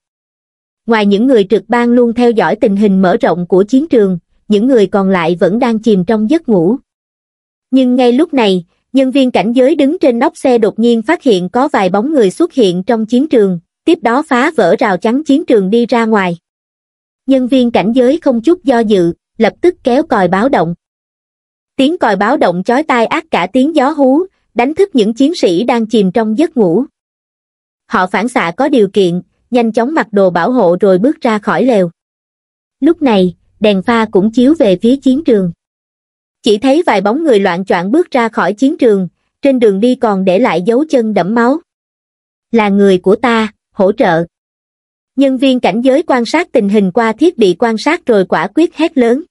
Ngoài những người trực ban luôn theo dõi tình hình mở rộng của chiến trường, những người còn lại vẫn đang chìm trong giấc ngủ, nhưng ngay lúc này, nhân viên cảnh giới đứng trên nóc xe đột nhiên phát hiện có vài bóng người xuất hiện trong chiến trường, tiếp đó phá vỡ rào chắn chiến trường đi ra ngoài. Nhân viên cảnh giới không chút do dự, lập tức kéo còi báo động. Tiếng còi báo động chói tai ác cả tiếng gió hú, đánh thức những chiến sĩ đang chìm trong giấc ngủ. Họ phản xạ có điều kiện, nhanh chóng mặc đồ bảo hộ rồi bước ra khỏi lều. Lúc này, đèn pha cũng chiếu về phía chiến trường chỉ thấy vài bóng người loạn choạng bước ra khỏi chiến trường, trên đường đi còn để lại dấu chân đẫm máu. Là người của ta, hỗ trợ. Nhân viên cảnh giới quan sát tình hình qua thiết bị quan sát rồi quả quyết hét lớn.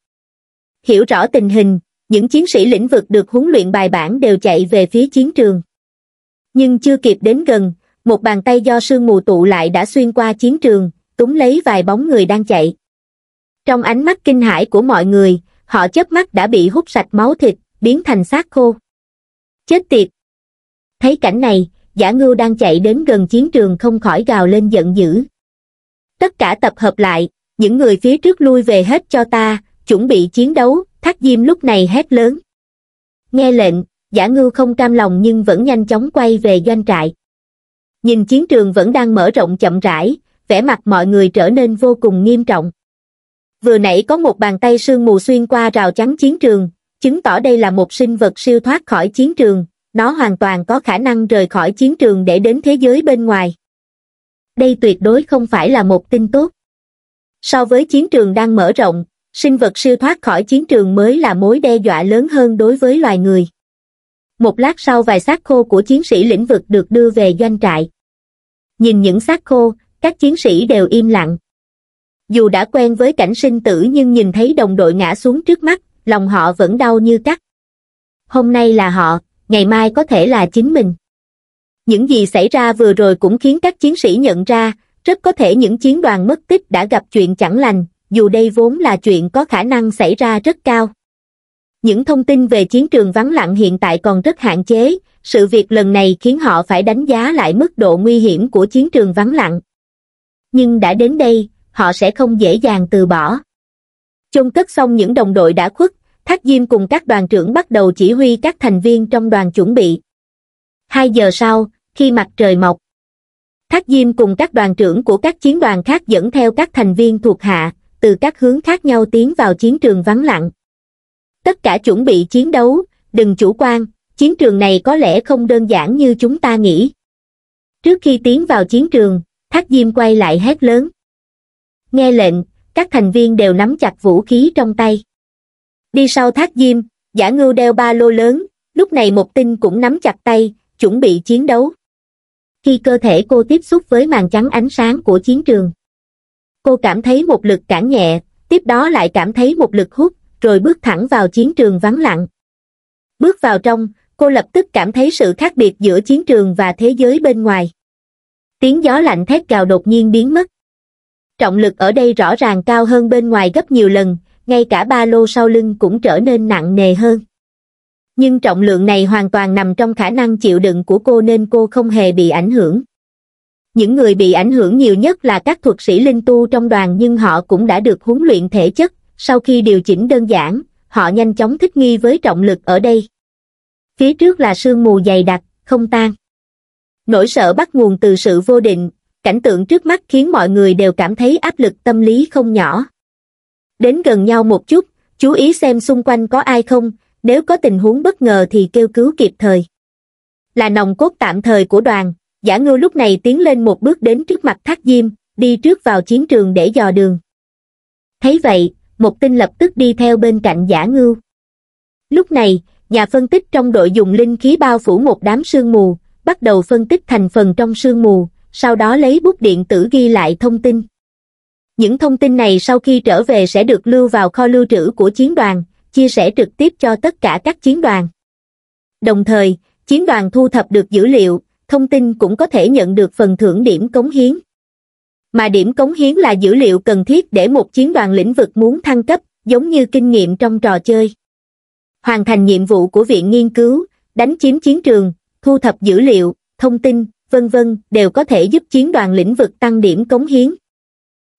Hiểu rõ tình hình, những chiến sĩ lĩnh vực được huấn luyện bài bản đều chạy về phía chiến trường. Nhưng chưa kịp đến gần, một bàn tay do sương mù tụ lại đã xuyên qua chiến trường, túm lấy vài bóng người đang chạy. Trong ánh mắt kinh hãi của mọi người, họ chớp mắt đã bị hút sạch máu thịt biến thành xác khô chết tiệt thấy cảnh này giả ngưu đang chạy đến gần chiến trường không khỏi gào lên giận dữ tất cả tập hợp lại những người phía trước lui về hết cho ta chuẩn bị chiến đấu thác diêm lúc này hét lớn nghe lệnh giả ngưu không cam lòng nhưng vẫn nhanh chóng quay về doanh trại nhìn chiến trường vẫn đang mở rộng chậm rãi vẻ mặt mọi người trở nên vô cùng nghiêm trọng vừa nãy có một bàn tay sương mù xuyên qua rào chắn chiến trường, chứng tỏ đây là một sinh vật siêu thoát khỏi chiến trường, nó hoàn toàn có khả năng rời khỏi chiến trường để đến thế giới bên ngoài. Đây tuyệt đối không phải là một tin tốt. So với chiến trường đang mở rộng, sinh vật siêu thoát khỏi chiến trường mới là mối đe dọa lớn hơn đối với loài người. Một lát sau vài xác khô của chiến sĩ lĩnh vực được đưa về doanh trại. Nhìn những xác khô, các chiến sĩ đều im lặng dù đã quen với cảnh sinh tử nhưng nhìn thấy đồng đội ngã xuống trước mắt, lòng họ vẫn đau như cắt. Hôm nay là họ, ngày mai có thể là chính mình. Những gì xảy ra vừa rồi cũng khiến các chiến sĩ nhận ra, rất có thể những chiến đoàn mất tích đã gặp chuyện chẳng lành, dù đây vốn là chuyện có khả năng xảy ra rất cao. Những thông tin về chiến trường vắng lặng hiện tại còn rất hạn chế, sự việc lần này khiến họ phải đánh giá lại mức độ nguy hiểm của chiến trường vắng lặng. Nhưng đã đến đây, họ sẽ không dễ dàng từ bỏ. Chôn cất xong những đồng đội đã khuất, Thác Diêm cùng các đoàn trưởng bắt đầu chỉ huy các thành viên trong đoàn chuẩn bị. Hai giờ sau, khi mặt trời mọc, Thác Diêm cùng các đoàn trưởng của các chiến đoàn khác dẫn theo các thành viên thuộc hạ, từ các hướng khác nhau tiến vào chiến trường vắng lặng. Tất cả chuẩn bị chiến đấu, đừng chủ quan, chiến trường này có lẽ không đơn giản như chúng ta nghĩ. Trước khi tiến vào chiến trường, Thác Diêm quay lại hét lớn nghe lệnh các thành viên đều nắm chặt vũ khí trong tay đi sau thác diêm giả ngưu đeo ba lô lớn lúc này một tinh cũng nắm chặt tay chuẩn bị chiến đấu khi cơ thể cô tiếp xúc với màn trắng ánh sáng của chiến trường cô cảm thấy một lực cản nhẹ tiếp đó lại cảm thấy một lực hút rồi bước thẳng vào chiến trường vắng lặng bước vào trong cô lập tức cảm thấy sự khác biệt giữa chiến trường và thế giới bên ngoài tiếng gió lạnh thét gào đột nhiên biến mất trọng lực ở đây rõ ràng cao hơn bên ngoài gấp nhiều lần, ngay cả ba lô sau lưng cũng trở nên nặng nề hơn. Nhưng trọng lượng này hoàn toàn nằm trong khả năng chịu đựng của cô nên cô không hề bị ảnh hưởng. Những người bị ảnh hưởng nhiều nhất là các thuật sĩ linh tu trong đoàn nhưng họ cũng đã được huấn luyện thể chất, sau khi điều chỉnh đơn giản, họ nhanh chóng thích nghi với trọng lực ở đây. Phía trước là sương mù dày đặc, không tan. Nỗi sợ bắt nguồn từ sự vô định, cảnh tượng trước mắt khiến mọi người đều cảm thấy áp lực tâm lý không nhỏ. Đến gần nhau một chút, chú ý xem xung quanh có ai không, nếu có tình huống bất ngờ thì kêu cứu kịp thời. Là nòng cốt tạm thời của đoàn, giả ngưu lúc này tiến lên một bước đến trước mặt thác diêm, đi trước vào chiến trường để dò đường. Thấy vậy, một tinh lập tức đi theo bên cạnh giả ngưu. Lúc này, nhà phân tích trong đội dùng linh khí bao phủ một đám sương mù, bắt đầu phân tích thành phần trong sương mù, sau đó lấy bút điện tử ghi lại thông tin. Những thông tin này sau khi trở về sẽ được lưu vào kho lưu trữ của chiến đoàn, chia sẻ trực tiếp cho tất cả các chiến đoàn. Đồng thời, chiến đoàn thu thập được dữ liệu, thông tin cũng có thể nhận được phần thưởng điểm cống hiến. Mà điểm cống hiến là dữ liệu cần thiết để một chiến đoàn lĩnh vực muốn thăng cấp, giống như kinh nghiệm trong trò chơi. Hoàn thành nhiệm vụ của viện nghiên cứu, đánh chiếm chiến trường, thu thập dữ liệu, thông tin, vân vân đều có thể giúp chiến đoàn lĩnh vực tăng điểm cống hiến.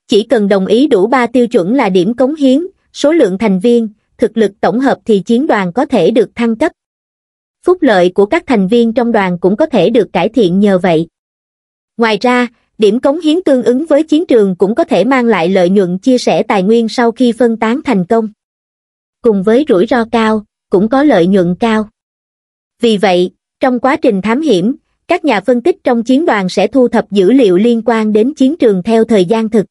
Chỉ cần đồng ý đủ 3 tiêu chuẩn là điểm cống hiến, số lượng thành viên, thực lực tổng hợp thì chiến đoàn có thể được thăng cấp. Phúc lợi của các thành viên trong đoàn cũng có thể được cải thiện nhờ vậy. Ngoài ra, điểm cống hiến tương ứng với chiến trường cũng có thể mang lại lợi nhuận chia sẻ tài nguyên sau khi phân tán thành công. Cùng với rủi ro cao, cũng có lợi nhuận cao. Vì vậy, trong quá trình thám hiểm, các nhà phân tích trong chiến đoàn sẽ thu thập dữ liệu liên quan đến chiến trường theo thời gian thực.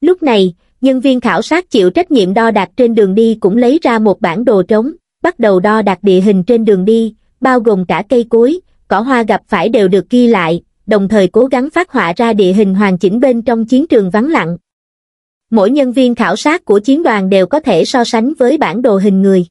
Lúc này, nhân viên khảo sát chịu trách nhiệm đo đạc trên đường đi cũng lấy ra một bản đồ trống, bắt đầu đo đạc địa hình trên đường đi, bao gồm cả cây cối, cỏ hoa gặp phải đều được ghi lại, đồng thời cố gắng phát họa ra địa hình hoàn chỉnh bên trong chiến trường vắng lặng. Mỗi nhân viên khảo sát của chiến đoàn đều có thể so sánh với bản đồ hình người.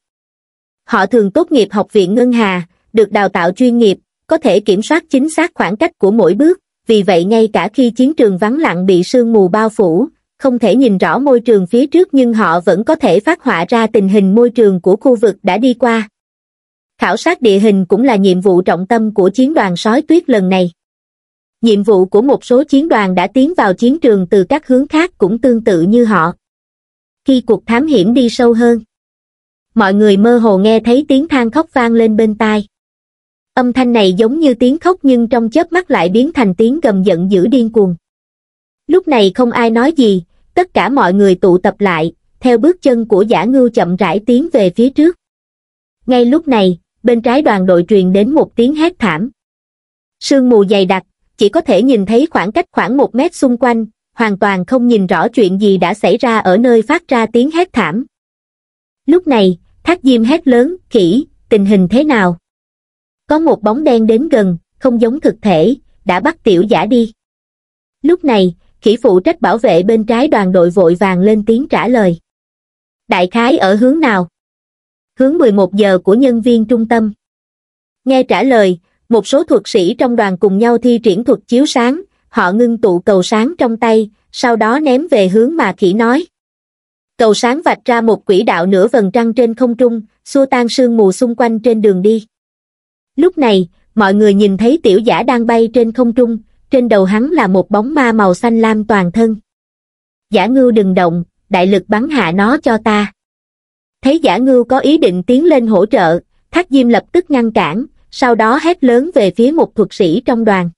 Họ thường tốt nghiệp học viện Ngân Hà, được đào tạo chuyên nghiệp, có thể kiểm soát chính xác khoảng cách của mỗi bước, vì vậy ngay cả khi chiến trường vắng lặng bị sương mù bao phủ, không thể nhìn rõ môi trường phía trước nhưng họ vẫn có thể phát họa ra tình hình môi trường của khu vực đã đi qua. Khảo sát địa hình cũng là nhiệm vụ trọng tâm của chiến đoàn sói tuyết lần này. Nhiệm vụ của một số chiến đoàn đã tiến vào chiến trường từ các hướng khác cũng tương tự như họ. Khi cuộc thám hiểm đi sâu hơn, mọi người mơ hồ nghe thấy tiếng than khóc vang lên bên tai âm thanh này giống như tiếng khóc nhưng trong chớp mắt lại biến thành tiếng gầm giận dữ điên cuồng. Lúc này không ai nói gì, tất cả mọi người tụ tập lại, theo bước chân của giả ngưu chậm rãi tiến về phía trước. Ngay lúc này, bên trái đoàn đội truyền đến một tiếng hét thảm. Sương mù dày đặc, chỉ có thể nhìn thấy khoảng cách khoảng một mét xung quanh, hoàn toàn không nhìn rõ chuyện gì đã xảy ra ở nơi phát ra tiếng hét thảm. Lúc này, thác diêm hét lớn, kỹ tình hình thế nào? Có một bóng đen đến gần, không giống thực thể, đã bắt tiểu giả đi. Lúc này, khỉ phụ trách bảo vệ bên trái đoàn đội vội vàng lên tiếng trả lời. Đại khái ở hướng nào? Hướng 11 giờ của nhân viên trung tâm. Nghe trả lời, một số thuật sĩ trong đoàn cùng nhau thi triển thuật chiếu sáng, họ ngưng tụ cầu sáng trong tay, sau đó ném về hướng mà khỉ nói. Cầu sáng vạch ra một quỹ đạo nửa vần trăng trên không trung, xua tan sương mù xung quanh trên đường đi. Lúc này, mọi người nhìn thấy tiểu giả đang bay trên không trung, trên đầu hắn là một bóng ma màu xanh lam toàn thân. Giả ngưu đừng động, đại lực bắn hạ nó cho ta. Thấy giả ngưu có ý định tiến lên hỗ trợ, thác diêm lập tức ngăn cản, sau đó hét lớn về phía một thuật sĩ trong đoàn.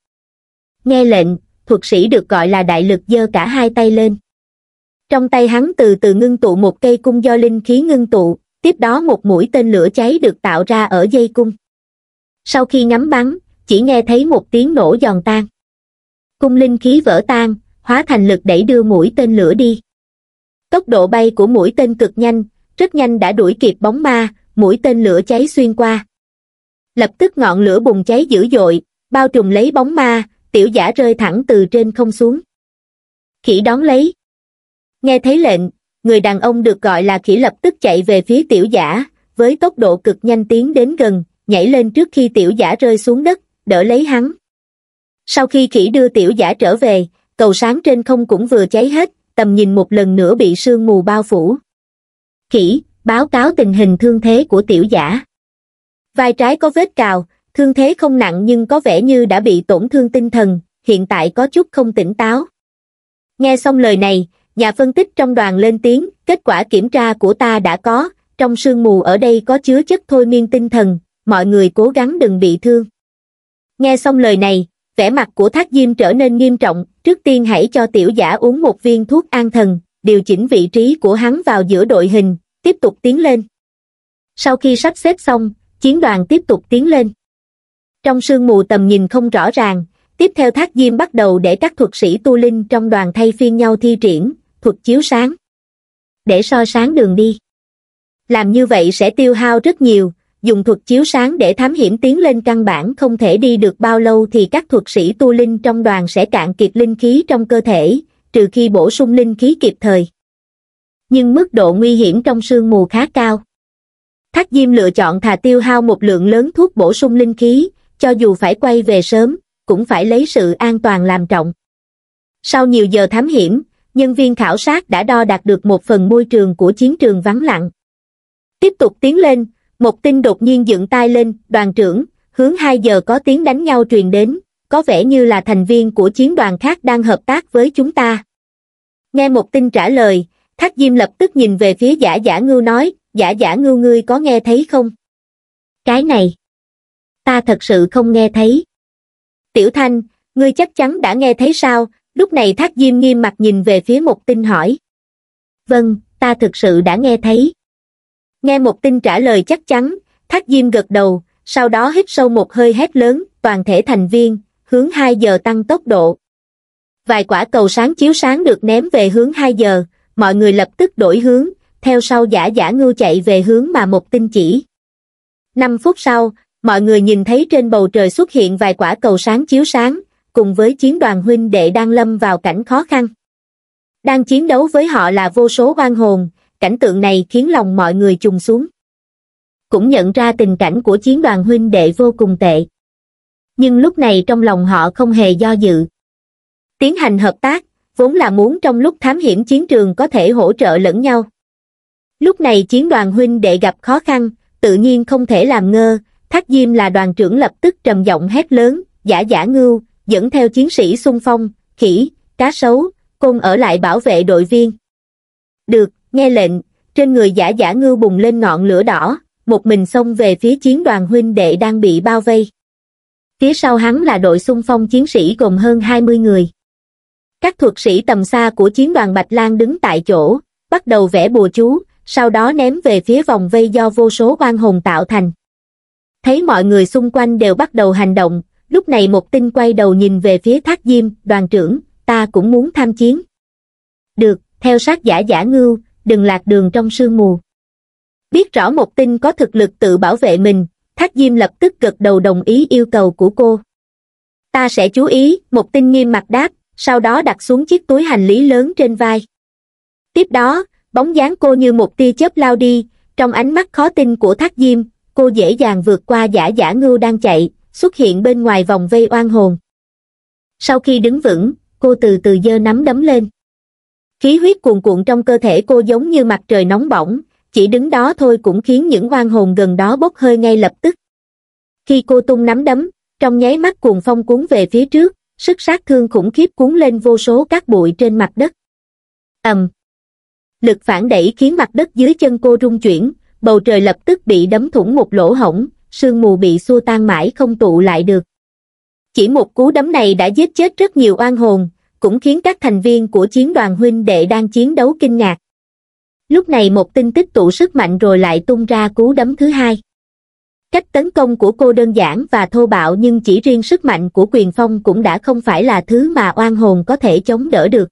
Nghe lệnh, thuật sĩ được gọi là đại lực giơ cả hai tay lên. Trong tay hắn từ từ ngưng tụ một cây cung do linh khí ngưng tụ, tiếp đó một mũi tên lửa cháy được tạo ra ở dây cung sau khi ngắm bắn chỉ nghe thấy một tiếng nổ giòn tan cung linh khí vỡ tan hóa thành lực đẩy đưa mũi tên lửa đi tốc độ bay của mũi tên cực nhanh rất nhanh đã đuổi kịp bóng ma mũi tên lửa cháy xuyên qua lập tức ngọn lửa bùng cháy dữ dội bao trùm lấy bóng ma tiểu giả rơi thẳng từ trên không xuống khỉ đón lấy nghe thấy lệnh người đàn ông được gọi là khỉ lập tức chạy về phía tiểu giả với tốc độ cực nhanh tiến đến gần nhảy lên trước khi tiểu giả rơi xuống đất, đỡ lấy hắn. Sau khi khỉ đưa tiểu giả trở về, cầu sáng trên không cũng vừa cháy hết, tầm nhìn một lần nữa bị sương mù bao phủ. Khỉ, báo cáo tình hình thương thế của tiểu giả. Vai trái có vết cào, thương thế không nặng nhưng có vẻ như đã bị tổn thương tinh thần, hiện tại có chút không tỉnh táo. Nghe xong lời này, nhà phân tích trong đoàn lên tiếng, kết quả kiểm tra của ta đã có, trong sương mù ở đây có chứa chất thôi miên tinh thần, mọi người cố gắng đừng bị thương. Nghe xong lời này, vẻ mặt của Thác Diêm trở nên nghiêm trọng, trước tiên hãy cho tiểu giả uống một viên thuốc an thần, điều chỉnh vị trí của hắn vào giữa đội hình, tiếp tục tiến lên. Sau khi sắp xếp xong, chiến đoàn tiếp tục tiến lên. Trong sương mù tầm nhìn không rõ ràng, tiếp theo Thác Diêm bắt đầu để các thuật sĩ tu linh trong đoàn thay phiên nhau thi triển, thuật chiếu sáng. Để so sáng đường đi. Làm như vậy sẽ tiêu hao rất nhiều, dùng thuật chiếu sáng để thám hiểm tiến lên căn bản không thể đi được bao lâu thì các thuật sĩ tu linh trong đoàn sẽ cạn kiệt linh khí trong cơ thể, trừ khi bổ sung linh khí kịp thời. Nhưng mức độ nguy hiểm trong sương mù khá cao. Thác Diêm lựa chọn thà tiêu hao một lượng lớn thuốc bổ sung linh khí, cho dù phải quay về sớm, cũng phải lấy sự an toàn làm trọng. Sau nhiều giờ thám hiểm, nhân viên khảo sát đã đo đạt được một phần môi trường của chiến trường vắng lặng. Tiếp tục tiến lên, một tin đột nhiên dựng tai lên đoàn trưởng hướng hai giờ có tiếng đánh nhau truyền đến có vẻ như là thành viên của chiến đoàn khác đang hợp tác với chúng ta nghe một tin trả lời thác diêm lập tức nhìn về phía giả giả ngưu nói giả giả ngưu ngươi có nghe thấy không cái này ta thật sự không nghe thấy tiểu thanh ngươi chắc chắn đã nghe thấy sao lúc này thác diêm nghiêm mặt nhìn về phía một tin hỏi vâng ta thực sự đã nghe thấy nghe một tin trả lời chắc chắn thác diêm gật đầu sau đó hít sâu một hơi hét lớn toàn thể thành viên hướng hai giờ tăng tốc độ vài quả cầu sáng chiếu sáng được ném về hướng hai giờ mọi người lập tức đổi hướng theo sau giả giả ngưu chạy về hướng mà một tin chỉ năm phút sau mọi người nhìn thấy trên bầu trời xuất hiện vài quả cầu sáng chiếu sáng cùng với chiến đoàn huynh đệ đang lâm vào cảnh khó khăn đang chiến đấu với họ là vô số oan hồn cảnh tượng này khiến lòng mọi người trùng xuống. Cũng nhận ra tình cảnh của chiến đoàn huynh đệ vô cùng tệ. Nhưng lúc này trong lòng họ không hề do dự. Tiến hành hợp tác, vốn là muốn trong lúc thám hiểm chiến trường có thể hỗ trợ lẫn nhau. Lúc này chiến đoàn huynh đệ gặp khó khăn, tự nhiên không thể làm ngơ, Thác Diêm là đoàn trưởng lập tức trầm giọng hét lớn, giả giả ngưu, dẫn theo chiến sĩ xung phong, khỉ, cá sấu, côn ở lại bảo vệ đội viên. Được, nghe lệnh, trên người giả giả ngư bùng lên ngọn lửa đỏ, một mình xông về phía chiến đoàn huynh đệ đang bị bao vây. Phía sau hắn là đội xung phong chiến sĩ gồm hơn 20 người. Các thuật sĩ tầm xa của chiến đoàn Bạch Lan đứng tại chỗ, bắt đầu vẽ bùa chú, sau đó ném về phía vòng vây do vô số quan hồn tạo thành. Thấy mọi người xung quanh đều bắt đầu hành động, lúc này một tinh quay đầu nhìn về phía thác diêm, đoàn trưởng, ta cũng muốn tham chiến. Được, theo sát giả giả ngưu, đừng lạc đường trong sương mù. Biết rõ một tinh có thực lực tự bảo vệ mình, Thác Diêm lập tức gật đầu đồng ý yêu cầu của cô. Ta sẽ chú ý, một tinh nghiêm mặt đáp, sau đó đặt xuống chiếc túi hành lý lớn trên vai. Tiếp đó, bóng dáng cô như một tia chớp lao đi, trong ánh mắt khó tin của Thác Diêm, cô dễ dàng vượt qua giả giả ngưu đang chạy, xuất hiện bên ngoài vòng vây oan hồn. Sau khi đứng vững, cô từ từ giơ nắm đấm lên khí huyết cuồn cuộn trong cơ thể cô giống như mặt trời nóng bỏng chỉ đứng đó thôi cũng khiến những oan hồn gần đó bốc hơi ngay lập tức khi cô tung nắm đấm trong nháy mắt cuồng phong cuốn về phía trước sức sát thương khủng khiếp cuốn lên vô số cát bụi trên mặt đất ầm lực phản đẩy khiến mặt đất dưới chân cô rung chuyển bầu trời lập tức bị đấm thủng một lỗ hổng sương mù bị xua tan mãi không tụ lại được chỉ một cú đấm này đã giết chết rất nhiều oan hồn cũng khiến các thành viên của chiến đoàn huynh đệ đang chiến đấu kinh ngạc. Lúc này một tin tích tụ sức mạnh rồi lại tung ra cú đấm thứ hai. Cách tấn công của cô đơn giản và thô bạo nhưng chỉ riêng sức mạnh của quyền phong cũng đã không phải là thứ mà oan hồn có thể chống đỡ được.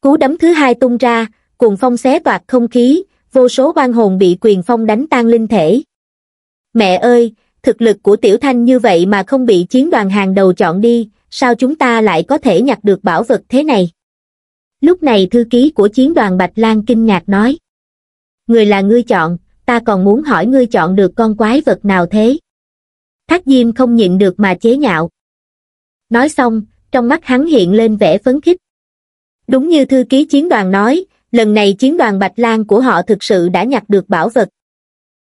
Cú đấm thứ hai tung ra, cuồng phong xé toạc không khí, vô số oan hồn bị quyền phong đánh tan linh thể. Mẹ ơi, thực lực của tiểu thanh như vậy mà không bị chiến đoàn hàng đầu chọn đi, sao chúng ta lại có thể nhặt được bảo vật thế này lúc này thư ký của chiến đoàn bạch lan kinh ngạc nói người là ngươi chọn ta còn muốn hỏi ngươi chọn được con quái vật nào thế thác diêm không nhịn được mà chế nhạo nói xong trong mắt hắn hiện lên vẻ phấn khích đúng như thư ký chiến đoàn nói lần này chiến đoàn bạch lan của họ thực sự đã nhặt được bảo vật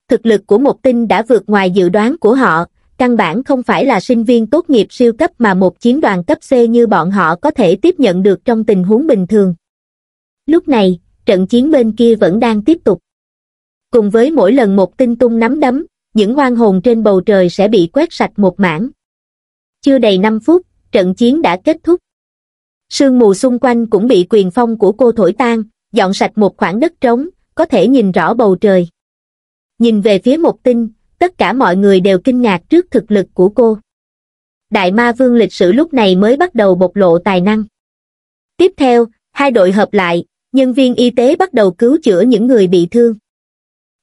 thực lực của một tinh đã vượt ngoài dự đoán của họ căn bản không phải là sinh viên tốt nghiệp siêu cấp mà một chiến đoàn cấp C như bọn họ có thể tiếp nhận được trong tình huống bình thường. Lúc này, trận chiến bên kia vẫn đang tiếp tục. Cùng với mỗi lần một tinh tung nắm đấm, những hoang hồn trên bầu trời sẽ bị quét sạch một mảng. Chưa đầy 5 phút, trận chiến đã kết thúc. Sương mù xung quanh cũng bị quyền phong của cô thổi tan, dọn sạch một khoảng đất trống, có thể nhìn rõ bầu trời. Nhìn về phía một tinh, tất cả mọi người đều kinh ngạc trước thực lực của cô đại ma vương lịch sử lúc này mới bắt đầu bộc lộ tài năng tiếp theo hai đội hợp lại nhân viên y tế bắt đầu cứu chữa những người bị thương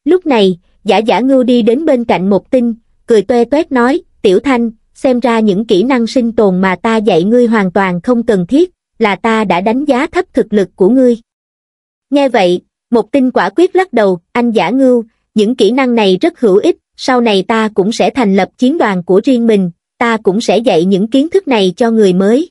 lúc này giả giả ngưu đi đến bên cạnh một tinh cười toe toét nói tiểu thanh xem ra những kỹ năng sinh tồn mà ta dạy ngươi hoàn toàn không cần thiết là ta đã đánh giá thấp thực lực của ngươi nghe vậy một tinh quả quyết lắc đầu anh giả ngưu những kỹ năng này rất hữu ích sau này ta cũng sẽ thành lập chiến đoàn của riêng mình, ta cũng sẽ dạy những kiến thức này cho người mới.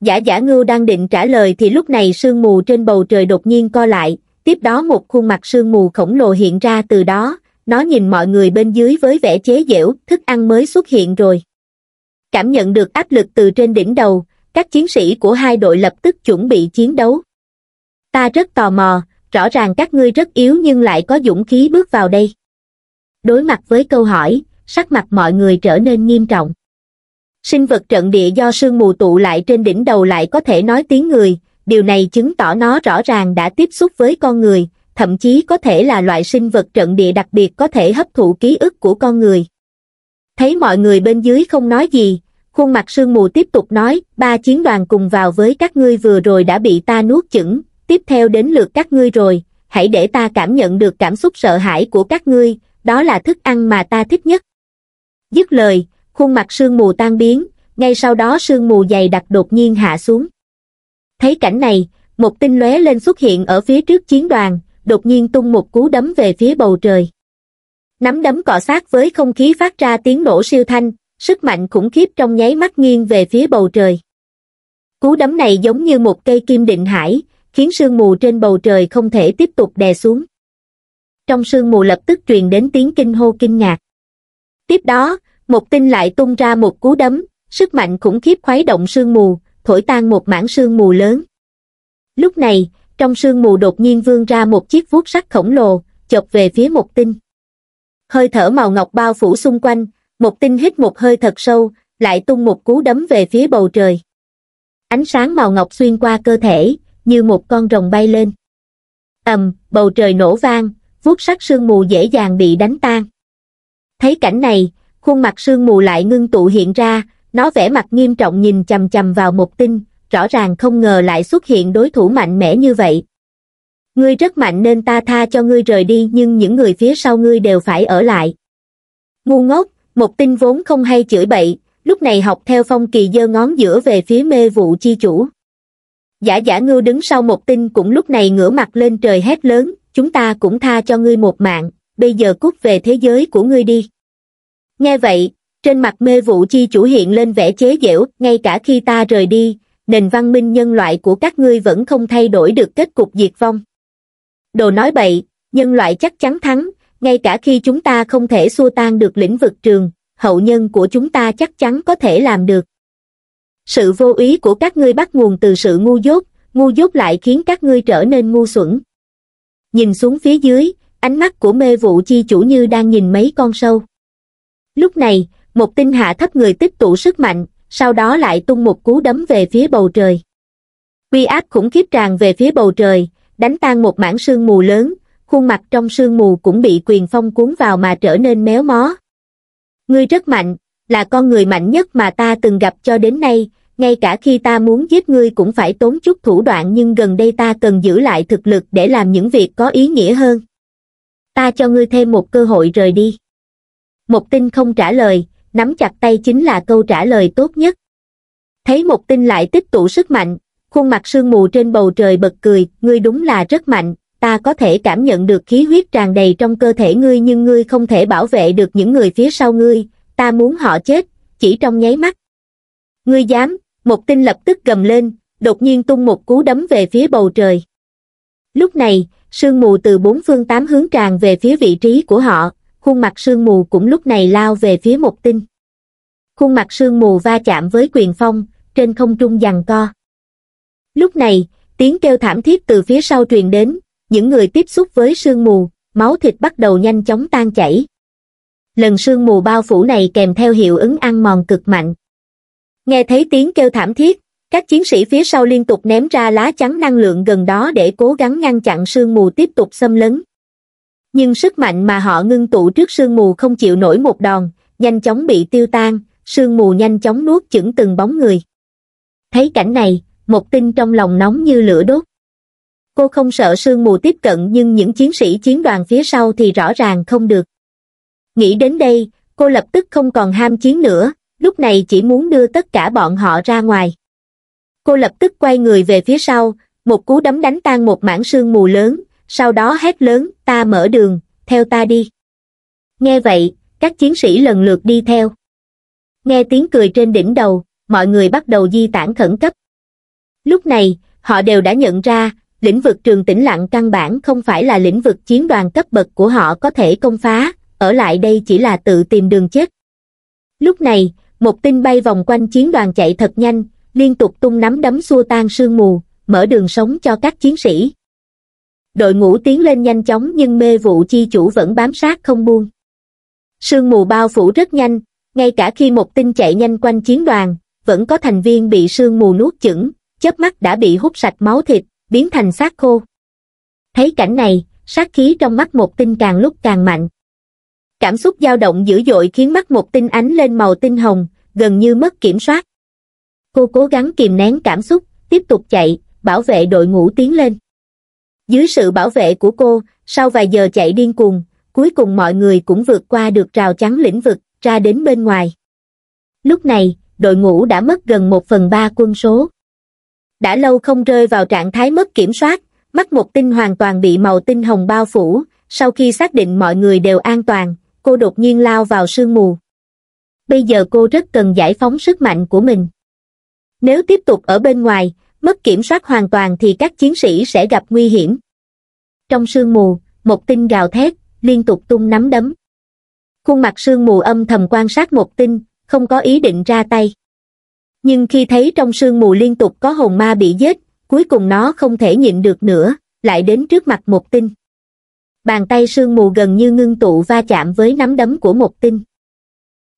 Giả giả ngưu đang định trả lời thì lúc này sương mù trên bầu trời đột nhiên co lại, tiếp đó một khuôn mặt sương mù khổng lồ hiện ra từ đó, nó nhìn mọi người bên dưới với vẻ chế giễu, thức ăn mới xuất hiện rồi. Cảm nhận được áp lực từ trên đỉnh đầu, các chiến sĩ của hai đội lập tức chuẩn bị chiến đấu. Ta rất tò mò, rõ ràng các ngươi rất yếu nhưng lại có dũng khí bước vào đây đối mặt với câu hỏi sắc mặt mọi người trở nên nghiêm trọng sinh vật trận địa do sương mù tụ lại trên đỉnh đầu lại có thể nói tiếng người điều này chứng tỏ nó rõ ràng đã tiếp xúc với con người thậm chí có thể là loại sinh vật trận địa đặc biệt có thể hấp thụ ký ức của con người thấy mọi người bên dưới không nói gì khuôn mặt sương mù tiếp tục nói ba chiến đoàn cùng vào với các ngươi vừa rồi đã bị ta nuốt chửng tiếp theo đến lượt các ngươi rồi hãy để ta cảm nhận được cảm xúc sợ hãi của các ngươi đó là thức ăn mà ta thích nhất. Dứt lời, khuôn mặt sương mù tan biến, ngay sau đó sương mù dày đặc đột nhiên hạ xuống. Thấy cảnh này, một tinh lóe lên xuất hiện ở phía trước chiến đoàn, đột nhiên tung một cú đấm về phía bầu trời. Nắm đấm cọ sát với không khí phát ra tiếng nổ siêu thanh, sức mạnh khủng khiếp trong nháy mắt nghiêng về phía bầu trời. Cú đấm này giống như một cây kim định hải, khiến sương mù trên bầu trời không thể tiếp tục đè xuống trong sương mù lập tức truyền đến tiếng kinh hô kinh ngạc. Tiếp đó, một tinh lại tung ra một cú đấm, sức mạnh khủng khiếp khuấy động sương mù, thổi tan một mảng sương mù lớn. Lúc này, trong sương mù đột nhiên vươn ra một chiếc vuốt sắt khổng lồ, chọc về phía một tinh. Hơi thở màu ngọc bao phủ xung quanh, một tinh hít một hơi thật sâu, lại tung một cú đấm về phía bầu trời. Ánh sáng màu ngọc xuyên qua cơ thể, như một con rồng bay lên. ầm, bầu trời nổ vang, vuốt sắc sương mù dễ dàng bị đánh tan. Thấy cảnh này, khuôn mặt sương mù lại ngưng tụ hiện ra, nó vẻ mặt nghiêm trọng nhìn chầm chầm vào một tinh, rõ ràng không ngờ lại xuất hiện đối thủ mạnh mẽ như vậy. Ngươi rất mạnh nên ta tha cho ngươi rời đi nhưng những người phía sau ngươi đều phải ở lại. Ngu ngốc, một tinh vốn không hay chửi bậy, lúc này học theo phong kỳ dơ ngón giữa về phía mê vụ chi chủ. Giả giả ngưu đứng sau một tinh cũng lúc này ngửa mặt lên trời hét lớn, chúng ta cũng tha cho ngươi một mạng bây giờ cút về thế giới của ngươi đi nghe vậy trên mặt mê vụ chi chủ hiện lên vẻ chế giễu ngay cả khi ta rời đi nền văn minh nhân loại của các ngươi vẫn không thay đổi được kết cục diệt vong đồ nói bậy nhân loại chắc chắn thắng ngay cả khi chúng ta không thể xua tan được lĩnh vực trường hậu nhân của chúng ta chắc chắn có thể làm được sự vô ý của các ngươi bắt nguồn từ sự ngu dốt ngu dốt lại khiến các ngươi trở nên ngu xuẩn nhìn xuống phía dưới, ánh mắt của mê vụ chi chủ như đang nhìn mấy con sâu. Lúc này, một tinh hạ thấp người tích tụ sức mạnh, sau đó lại tung một cú đấm về phía bầu trời. Quy áp khủng khiếp tràn về phía bầu trời, đánh tan một mảng sương mù lớn, khuôn mặt trong sương mù cũng bị quyền phong cuốn vào mà trở nên méo mó. Ngươi rất mạnh, là con người mạnh nhất mà ta từng gặp cho đến nay, ngay cả khi ta muốn giết ngươi cũng phải tốn chút thủ đoạn nhưng gần đây ta cần giữ lại thực lực để làm những việc có ý nghĩa hơn ta cho ngươi thêm một cơ hội rời đi một Tinh không trả lời nắm chặt tay chính là câu trả lời tốt nhất thấy một Tinh lại tích tụ sức mạnh khuôn mặt sương mù trên bầu trời bật cười ngươi đúng là rất mạnh ta có thể cảm nhận được khí huyết tràn đầy trong cơ thể ngươi nhưng ngươi không thể bảo vệ được những người phía sau ngươi ta muốn họ chết chỉ trong nháy mắt ngươi dám một tinh lập tức gầm lên, đột nhiên tung một cú đấm về phía bầu trời. Lúc này, sương mù từ bốn phương tám hướng tràn về phía vị trí của họ, khuôn mặt sương mù cũng lúc này lao về phía một tinh. Khuôn mặt sương mù va chạm với quyền phong, trên không trung giằng co. Lúc này, tiếng kêu thảm thiết từ phía sau truyền đến, những người tiếp xúc với sương mù, máu thịt bắt đầu nhanh chóng tan chảy. Lần sương mù bao phủ này kèm theo hiệu ứng ăn mòn cực mạnh nghe thấy tiếng kêu thảm thiết các chiến sĩ phía sau liên tục ném ra lá chắn năng lượng gần đó để cố gắng ngăn chặn sương mù tiếp tục xâm lấn nhưng sức mạnh mà họ ngưng tụ trước sương mù không chịu nổi một đòn nhanh chóng bị tiêu tan sương mù nhanh chóng nuốt chửng từng bóng người thấy cảnh này một tinh trong lòng nóng như lửa đốt cô không sợ sương mù tiếp cận nhưng những chiến sĩ chiến đoàn phía sau thì rõ ràng không được nghĩ đến đây cô lập tức không còn ham chiến nữa lúc này chỉ muốn đưa tất cả bọn họ ra ngoài. Cô lập tức quay người về phía sau, một cú đấm đánh tan một mảng sương mù lớn, sau đó hét lớn, ta mở đường, theo ta đi. Nghe vậy, các chiến sĩ lần lượt đi theo. Nghe tiếng cười trên đỉnh đầu, mọi người bắt đầu di tản khẩn cấp. Lúc này, họ đều đã nhận ra, lĩnh vực trường tĩnh lặng căn bản không phải là lĩnh vực chiến đoàn cấp bậc của họ có thể công phá, ở lại đây chỉ là tự tìm đường chết. Lúc này, một tinh bay vòng quanh chiến đoàn chạy thật nhanh liên tục tung nắm đấm xua tan sương mù mở đường sống cho các chiến sĩ đội ngũ tiến lên nhanh chóng nhưng mê vụ chi chủ vẫn bám sát không buông sương mù bao phủ rất nhanh ngay cả khi một tinh chạy nhanh quanh chiến đoàn vẫn có thành viên bị sương mù nuốt chửng chớp mắt đã bị hút sạch máu thịt biến thành xác khô thấy cảnh này sát khí trong mắt một tinh càng lúc càng mạnh cảm xúc dao động dữ dội khiến mắt một tinh ánh lên màu tinh hồng, gần như mất kiểm soát. Cô cố gắng kìm nén cảm xúc, tiếp tục chạy, bảo vệ đội ngũ tiến lên. Dưới sự bảo vệ của cô, sau vài giờ chạy điên cuồng, cuối cùng mọi người cũng vượt qua được rào chắn lĩnh vực, ra đến bên ngoài. Lúc này, đội ngũ đã mất gần một phần ba quân số. Đã lâu không rơi vào trạng thái mất kiểm soát, mắt một tinh hoàn toàn bị màu tinh hồng bao phủ, sau khi xác định mọi người đều an toàn, cô đột nhiên lao vào sương mù. Bây giờ cô rất cần giải phóng sức mạnh của mình. Nếu tiếp tục ở bên ngoài, mất kiểm soát hoàn toàn thì các chiến sĩ sẽ gặp nguy hiểm. Trong sương mù, một tinh gào thét, liên tục tung nắm đấm. Khuôn mặt sương mù âm thầm quan sát một tinh, không có ý định ra tay. Nhưng khi thấy trong sương mù liên tục có hồn ma bị giết, cuối cùng nó không thể nhịn được nữa, lại đến trước mặt một tinh bàn tay sương mù gần như ngưng tụ va chạm với nắm đấm của một tinh.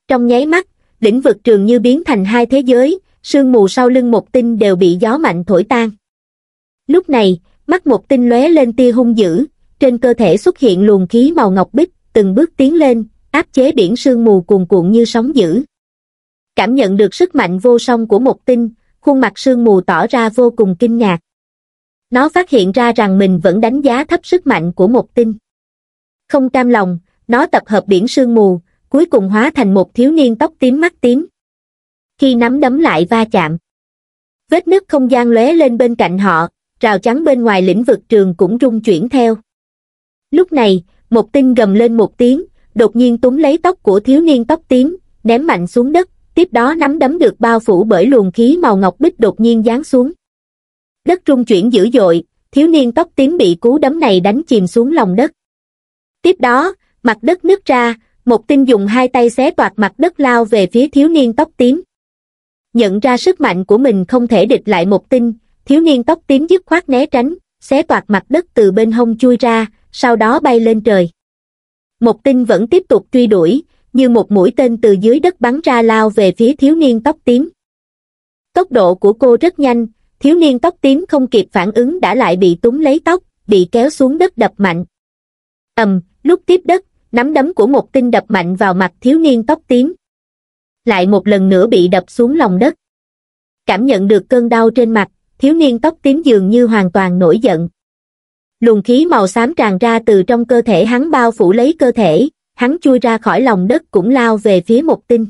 Trong nháy mắt, lĩnh vực trường như biến thành hai thế giới, sương mù sau lưng một tinh đều bị gió mạnh thổi tan. Lúc này, mắt một tinh lóe lên tia hung dữ, trên cơ thể xuất hiện luồng khí màu ngọc bích, từng bước tiến lên, áp chế biển sương mù cuồn cuộn như sóng dữ. Cảm nhận được sức mạnh vô song của một tinh, khuôn mặt sương mù tỏ ra vô cùng kinh ngạc. Nó phát hiện ra rằng mình vẫn đánh giá thấp sức mạnh của một tinh. Không cam lòng, nó tập hợp biển sương mù, cuối cùng hóa thành một thiếu niên tóc tím mắt tím. Khi nắm đấm lại va chạm, vết nứt không gian lóe lên bên cạnh họ, rào chắn bên ngoài lĩnh vực trường cũng rung chuyển theo. Lúc này, một tinh gầm lên một tiếng, đột nhiên túm lấy tóc của thiếu niên tóc tím, ném mạnh xuống đất, tiếp đó nắm đấm được bao phủ bởi luồng khí màu ngọc bích đột nhiên giáng xuống đất trung chuyển dữ dội, thiếu niên tóc tím bị cú đấm này đánh chìm xuống lòng đất. Tiếp đó, mặt đất nứt ra, một tinh dùng hai tay xé toạc mặt đất lao về phía thiếu niên tóc tím. Nhận ra sức mạnh của mình không thể địch lại một tinh, thiếu niên tóc tím dứt khoát né tránh, xé toạc mặt đất từ bên hông chui ra, sau đó bay lên trời. Một tinh vẫn tiếp tục truy đuổi, như một mũi tên từ dưới đất bắn ra lao về phía thiếu niên tóc tím. Tốc độ của cô rất nhanh, thiếu niên tóc tím không kịp phản ứng đã lại bị túng lấy tóc bị kéo xuống đất đập mạnh ầm lúc tiếp đất nắm đấm của một tinh đập mạnh vào mặt thiếu niên tóc tím lại một lần nữa bị đập xuống lòng đất cảm nhận được cơn đau trên mặt thiếu niên tóc tím dường như hoàn toàn nổi giận luồng khí màu xám tràn ra từ trong cơ thể hắn bao phủ lấy cơ thể hắn chui ra khỏi lòng đất cũng lao về phía một tinh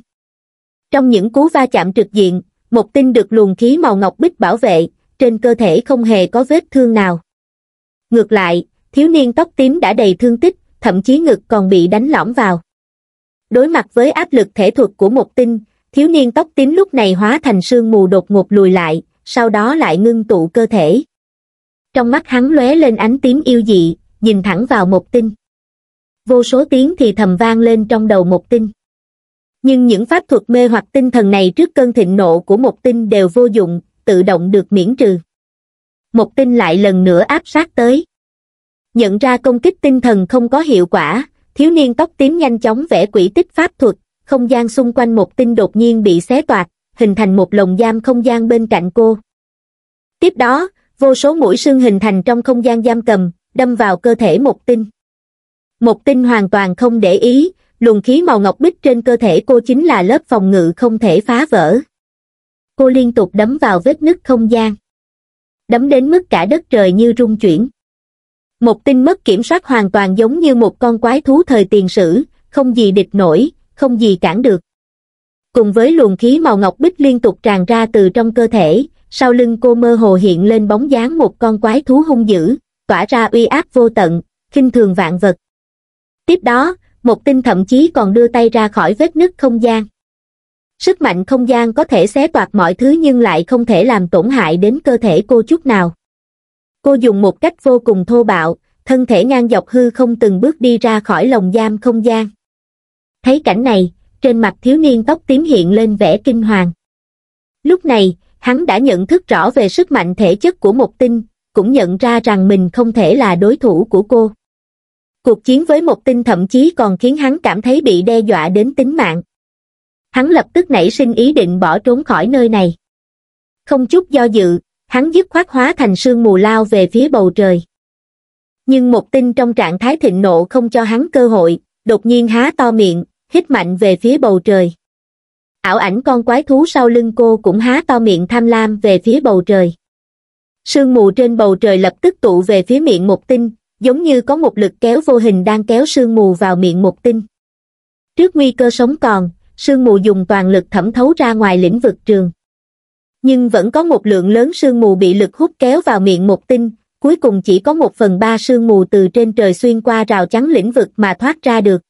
trong những cú va chạm trực diện Mộc tinh được luồng khí màu ngọc bích bảo vệ trên cơ thể không hề có vết thương nào ngược lại thiếu niên tóc tím đã đầy thương tích thậm chí ngực còn bị đánh lõm vào đối mặt với áp lực thể thuật của Mộc tinh thiếu niên tóc tím lúc này hóa thành sương mù đột ngột lùi lại sau đó lại ngưng tụ cơ thể trong mắt hắn lóe lên ánh tím yêu dị nhìn thẳng vào Mộc tinh vô số tiếng thì thầm vang lên trong đầu Mộc tinh nhưng những pháp thuật mê hoặc tinh thần này trước cơn thịnh nộ của một tinh đều vô dụng tự động được miễn trừ một tinh lại lần nữa áp sát tới nhận ra công kích tinh thần không có hiệu quả thiếu niên tóc tím nhanh chóng vẽ quỷ tích pháp thuật không gian xung quanh một tinh đột nhiên bị xé toạc hình thành một lồng giam không gian bên cạnh cô tiếp đó vô số mũi sương hình thành trong không gian giam cầm đâm vào cơ thể một tinh một tinh hoàn toàn không để ý luồng khí màu ngọc bích trên cơ thể cô chính là lớp phòng ngự không thể phá vỡ. Cô liên tục đấm vào vết nứt không gian. Đấm đến mức cả đất trời như rung chuyển. Một tinh mất kiểm soát hoàn toàn giống như một con quái thú thời tiền sử, không gì địch nổi, không gì cản được. Cùng với luồng khí màu ngọc bích liên tục tràn ra từ trong cơ thể, sau lưng cô mơ hồ hiện lên bóng dáng một con quái thú hung dữ, tỏa ra uy áp vô tận, khinh thường vạn vật. Tiếp đó, một tinh thậm chí còn đưa tay ra khỏi vết nứt không gian sức mạnh không gian có thể xé toạc mọi thứ nhưng lại không thể làm tổn hại đến cơ thể cô chút nào cô dùng một cách vô cùng thô bạo thân thể ngang dọc hư không từng bước đi ra khỏi lồng giam không gian thấy cảnh này trên mặt thiếu niên tóc tím hiện lên vẻ kinh hoàng lúc này hắn đã nhận thức rõ về sức mạnh thể chất của một tinh cũng nhận ra rằng mình không thể là đối thủ của cô cuộc chiến với một tinh thậm chí còn khiến hắn cảm thấy bị đe dọa đến tính mạng hắn lập tức nảy sinh ý định bỏ trốn khỏi nơi này không chút do dự hắn dứt khoát hóa thành sương mù lao về phía bầu trời nhưng một tinh trong trạng thái thịnh nộ không cho hắn cơ hội đột nhiên há to miệng hít mạnh về phía bầu trời ảo ảnh con quái thú sau lưng cô cũng há to miệng tham lam về phía bầu trời sương mù trên bầu trời lập tức tụ về phía miệng một tinh giống như có một lực kéo vô hình đang kéo sương mù vào miệng một tinh. Trước nguy cơ sống còn, sương mù dùng toàn lực thẩm thấu ra ngoài lĩnh vực trường. Nhưng vẫn có một lượng lớn sương mù bị lực hút kéo vào miệng một tinh, cuối cùng chỉ có một phần ba sương mù từ trên trời xuyên qua rào chắn lĩnh vực mà thoát ra được.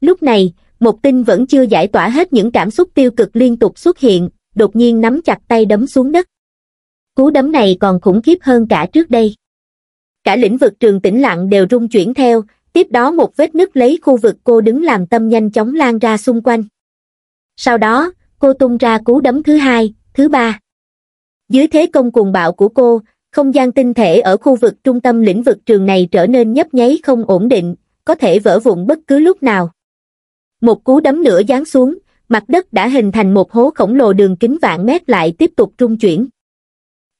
Lúc này, một tinh vẫn chưa giải tỏa hết những cảm xúc tiêu cực liên tục xuất hiện, đột nhiên nắm chặt tay đấm xuống đất. Cú đấm này còn khủng khiếp hơn cả trước đây cả lĩnh vực trường tĩnh lặng đều rung chuyển theo, tiếp đó một vết nứt lấy khu vực cô đứng làm tâm nhanh chóng lan ra xung quanh. Sau đó, cô tung ra cú đấm thứ hai, thứ ba. Dưới thế công cuồng bạo của cô, không gian tinh thể ở khu vực trung tâm lĩnh vực trường này trở nên nhấp nháy không ổn định, có thể vỡ vụn bất cứ lúc nào. Một cú đấm nữa giáng xuống, mặt đất đã hình thành một hố khổng lồ đường kính vạn mét lại tiếp tục trung chuyển.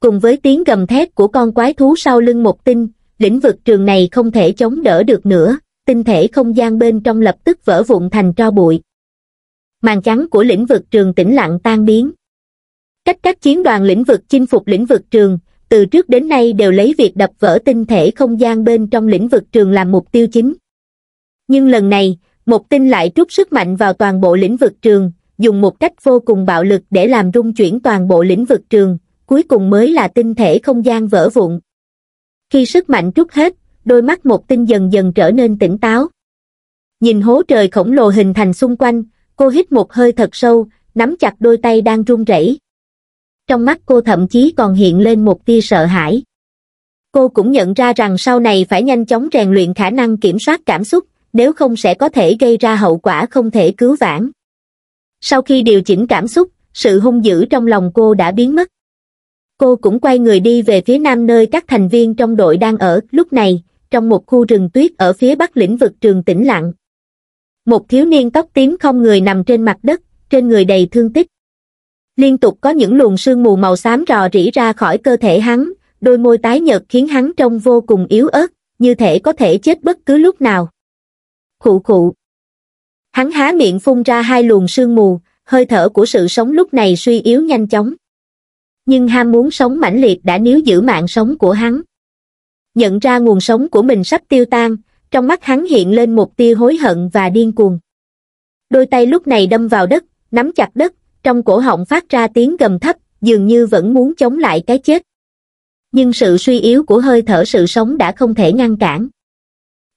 Cùng với tiếng gầm thét của con quái thú sau lưng một tinh, lĩnh vực trường này không thể chống đỡ được nữa, tinh thể không gian bên trong lập tức vỡ vụn thành tro bụi. Màn trắng của lĩnh vực trường tĩnh lặng tan biến. Cách các chiến đoàn lĩnh vực chinh phục lĩnh vực trường, từ trước đến nay đều lấy việc đập vỡ tinh thể không gian bên trong lĩnh vực trường làm mục tiêu chính. Nhưng lần này, một tinh lại trút sức mạnh vào toàn bộ lĩnh vực trường, dùng một cách vô cùng bạo lực để làm rung chuyển toàn bộ lĩnh vực trường, cuối cùng mới là tinh thể không gian vỡ vụn khi sức mạnh rút hết đôi mắt một tinh dần dần trở nên tỉnh táo nhìn hố trời khổng lồ hình thành xung quanh cô hít một hơi thật sâu nắm chặt đôi tay đang run rẩy trong mắt cô thậm chí còn hiện lên một tia sợ hãi cô cũng nhận ra rằng sau này phải nhanh chóng rèn luyện khả năng kiểm soát cảm xúc nếu không sẽ có thể gây ra hậu quả không thể cứu vãn sau khi điều chỉnh cảm xúc sự hung dữ trong lòng cô đã biến mất cô cũng quay người đi về phía nam nơi các thành viên trong đội đang ở, lúc này, trong một khu rừng tuyết ở phía bắc lĩnh vực trường tĩnh lặng. Một thiếu niên tóc tím không người nằm trên mặt đất, trên người đầy thương tích. Liên tục có những luồng sương mù màu xám rò rỉ ra khỏi cơ thể hắn, đôi môi tái nhợt khiến hắn trông vô cùng yếu ớt, như thể có thể chết bất cứ lúc nào. Khụ khụ. Hắn há miệng phun ra hai luồng sương mù, hơi thở của sự sống lúc này suy yếu nhanh chóng nhưng ham muốn sống mãnh liệt đã níu giữ mạng sống của hắn. Nhận ra nguồn sống của mình sắp tiêu tan, trong mắt hắn hiện lên một tia hối hận và điên cuồng. Đôi tay lúc này đâm vào đất, nắm chặt đất, trong cổ họng phát ra tiếng gầm thấp, dường như vẫn muốn chống lại cái chết. Nhưng sự suy yếu của hơi thở sự sống đã không thể ngăn cản.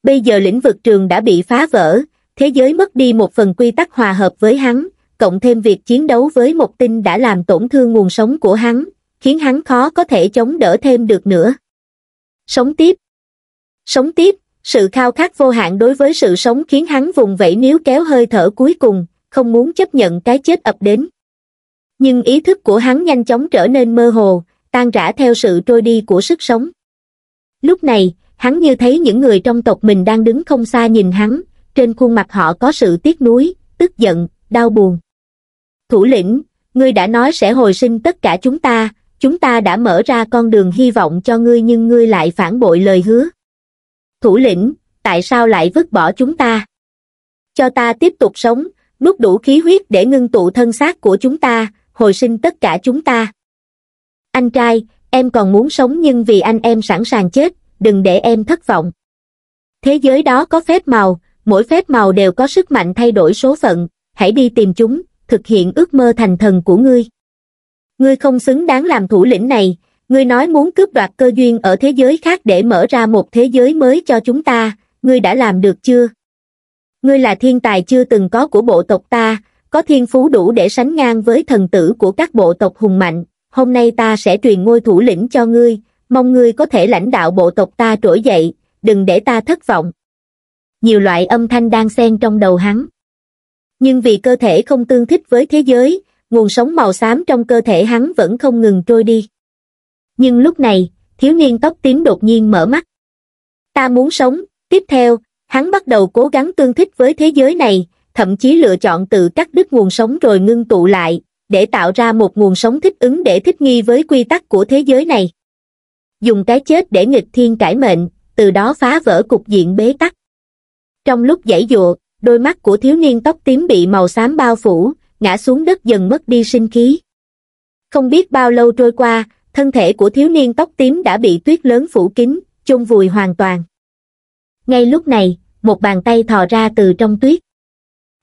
Bây giờ lĩnh vực trường đã bị phá vỡ, thế giới mất đi một phần quy tắc hòa hợp với hắn, cộng thêm việc chiến đấu với một tinh đã làm tổn thương nguồn sống của hắn, khiến hắn khó có thể chống đỡ thêm được nữa. Sống tiếp Sống tiếp, sự khao khát vô hạn đối với sự sống khiến hắn vùng vẫy níu kéo hơi thở cuối cùng, không muốn chấp nhận cái chết ập đến. Nhưng ý thức của hắn nhanh chóng trở nên mơ hồ, tan rã theo sự trôi đi của sức sống. Lúc này, hắn như thấy những người trong tộc mình đang đứng không xa nhìn hắn, trên khuôn mặt họ có sự tiếc nuối, tức giận, đau buồn thủ lĩnh, ngươi đã nói sẽ hồi sinh tất cả chúng ta, chúng ta đã mở ra con đường hy vọng cho ngươi nhưng ngươi lại phản bội lời hứa. Thủ lĩnh, tại sao lại vứt bỏ chúng ta? Cho ta tiếp tục sống, nuốt đủ khí huyết để ngưng tụ thân xác của chúng ta, hồi sinh tất cả chúng ta. Anh trai, em còn muốn sống nhưng vì anh em sẵn sàng chết, đừng để em thất vọng. Thế giới đó có phép màu, mỗi phép màu đều có sức mạnh thay đổi số phận, hãy đi tìm chúng, thực hiện ước mơ thành thần của ngươi. Ngươi không xứng đáng làm thủ lĩnh này, ngươi nói muốn cướp đoạt cơ duyên ở thế giới khác để mở ra một thế giới mới cho chúng ta, ngươi đã làm được chưa? Ngươi là thiên tài chưa từng có của bộ tộc ta, có thiên phú đủ để sánh ngang với thần tử của các bộ tộc hùng mạnh, hôm nay ta sẽ truyền ngôi thủ lĩnh cho ngươi, mong ngươi có thể lãnh đạo bộ tộc ta trỗi dậy, đừng để ta thất vọng. Nhiều loại âm thanh đang xen trong đầu hắn nhưng vì cơ thể không tương thích với thế giới nguồn sống màu xám trong cơ thể hắn vẫn không ngừng trôi đi nhưng lúc này thiếu niên tóc tím đột nhiên mở mắt ta muốn sống tiếp theo hắn bắt đầu cố gắng tương thích với thế giới này thậm chí lựa chọn tự cắt đứt nguồn sống rồi ngưng tụ lại để tạo ra một nguồn sống thích ứng để thích nghi với quy tắc của thế giới này dùng cái chết để nghịch thiên cải mệnh từ đó phá vỡ cục diện bế tắc trong lúc giải dụa đôi mắt của thiếu niên tóc tím bị màu xám bao phủ ngã xuống đất dần mất đi sinh khí không biết bao lâu trôi qua thân thể của thiếu niên tóc tím đã bị tuyết lớn phủ kín chôn vùi hoàn toàn ngay lúc này một bàn tay thò ra từ trong tuyết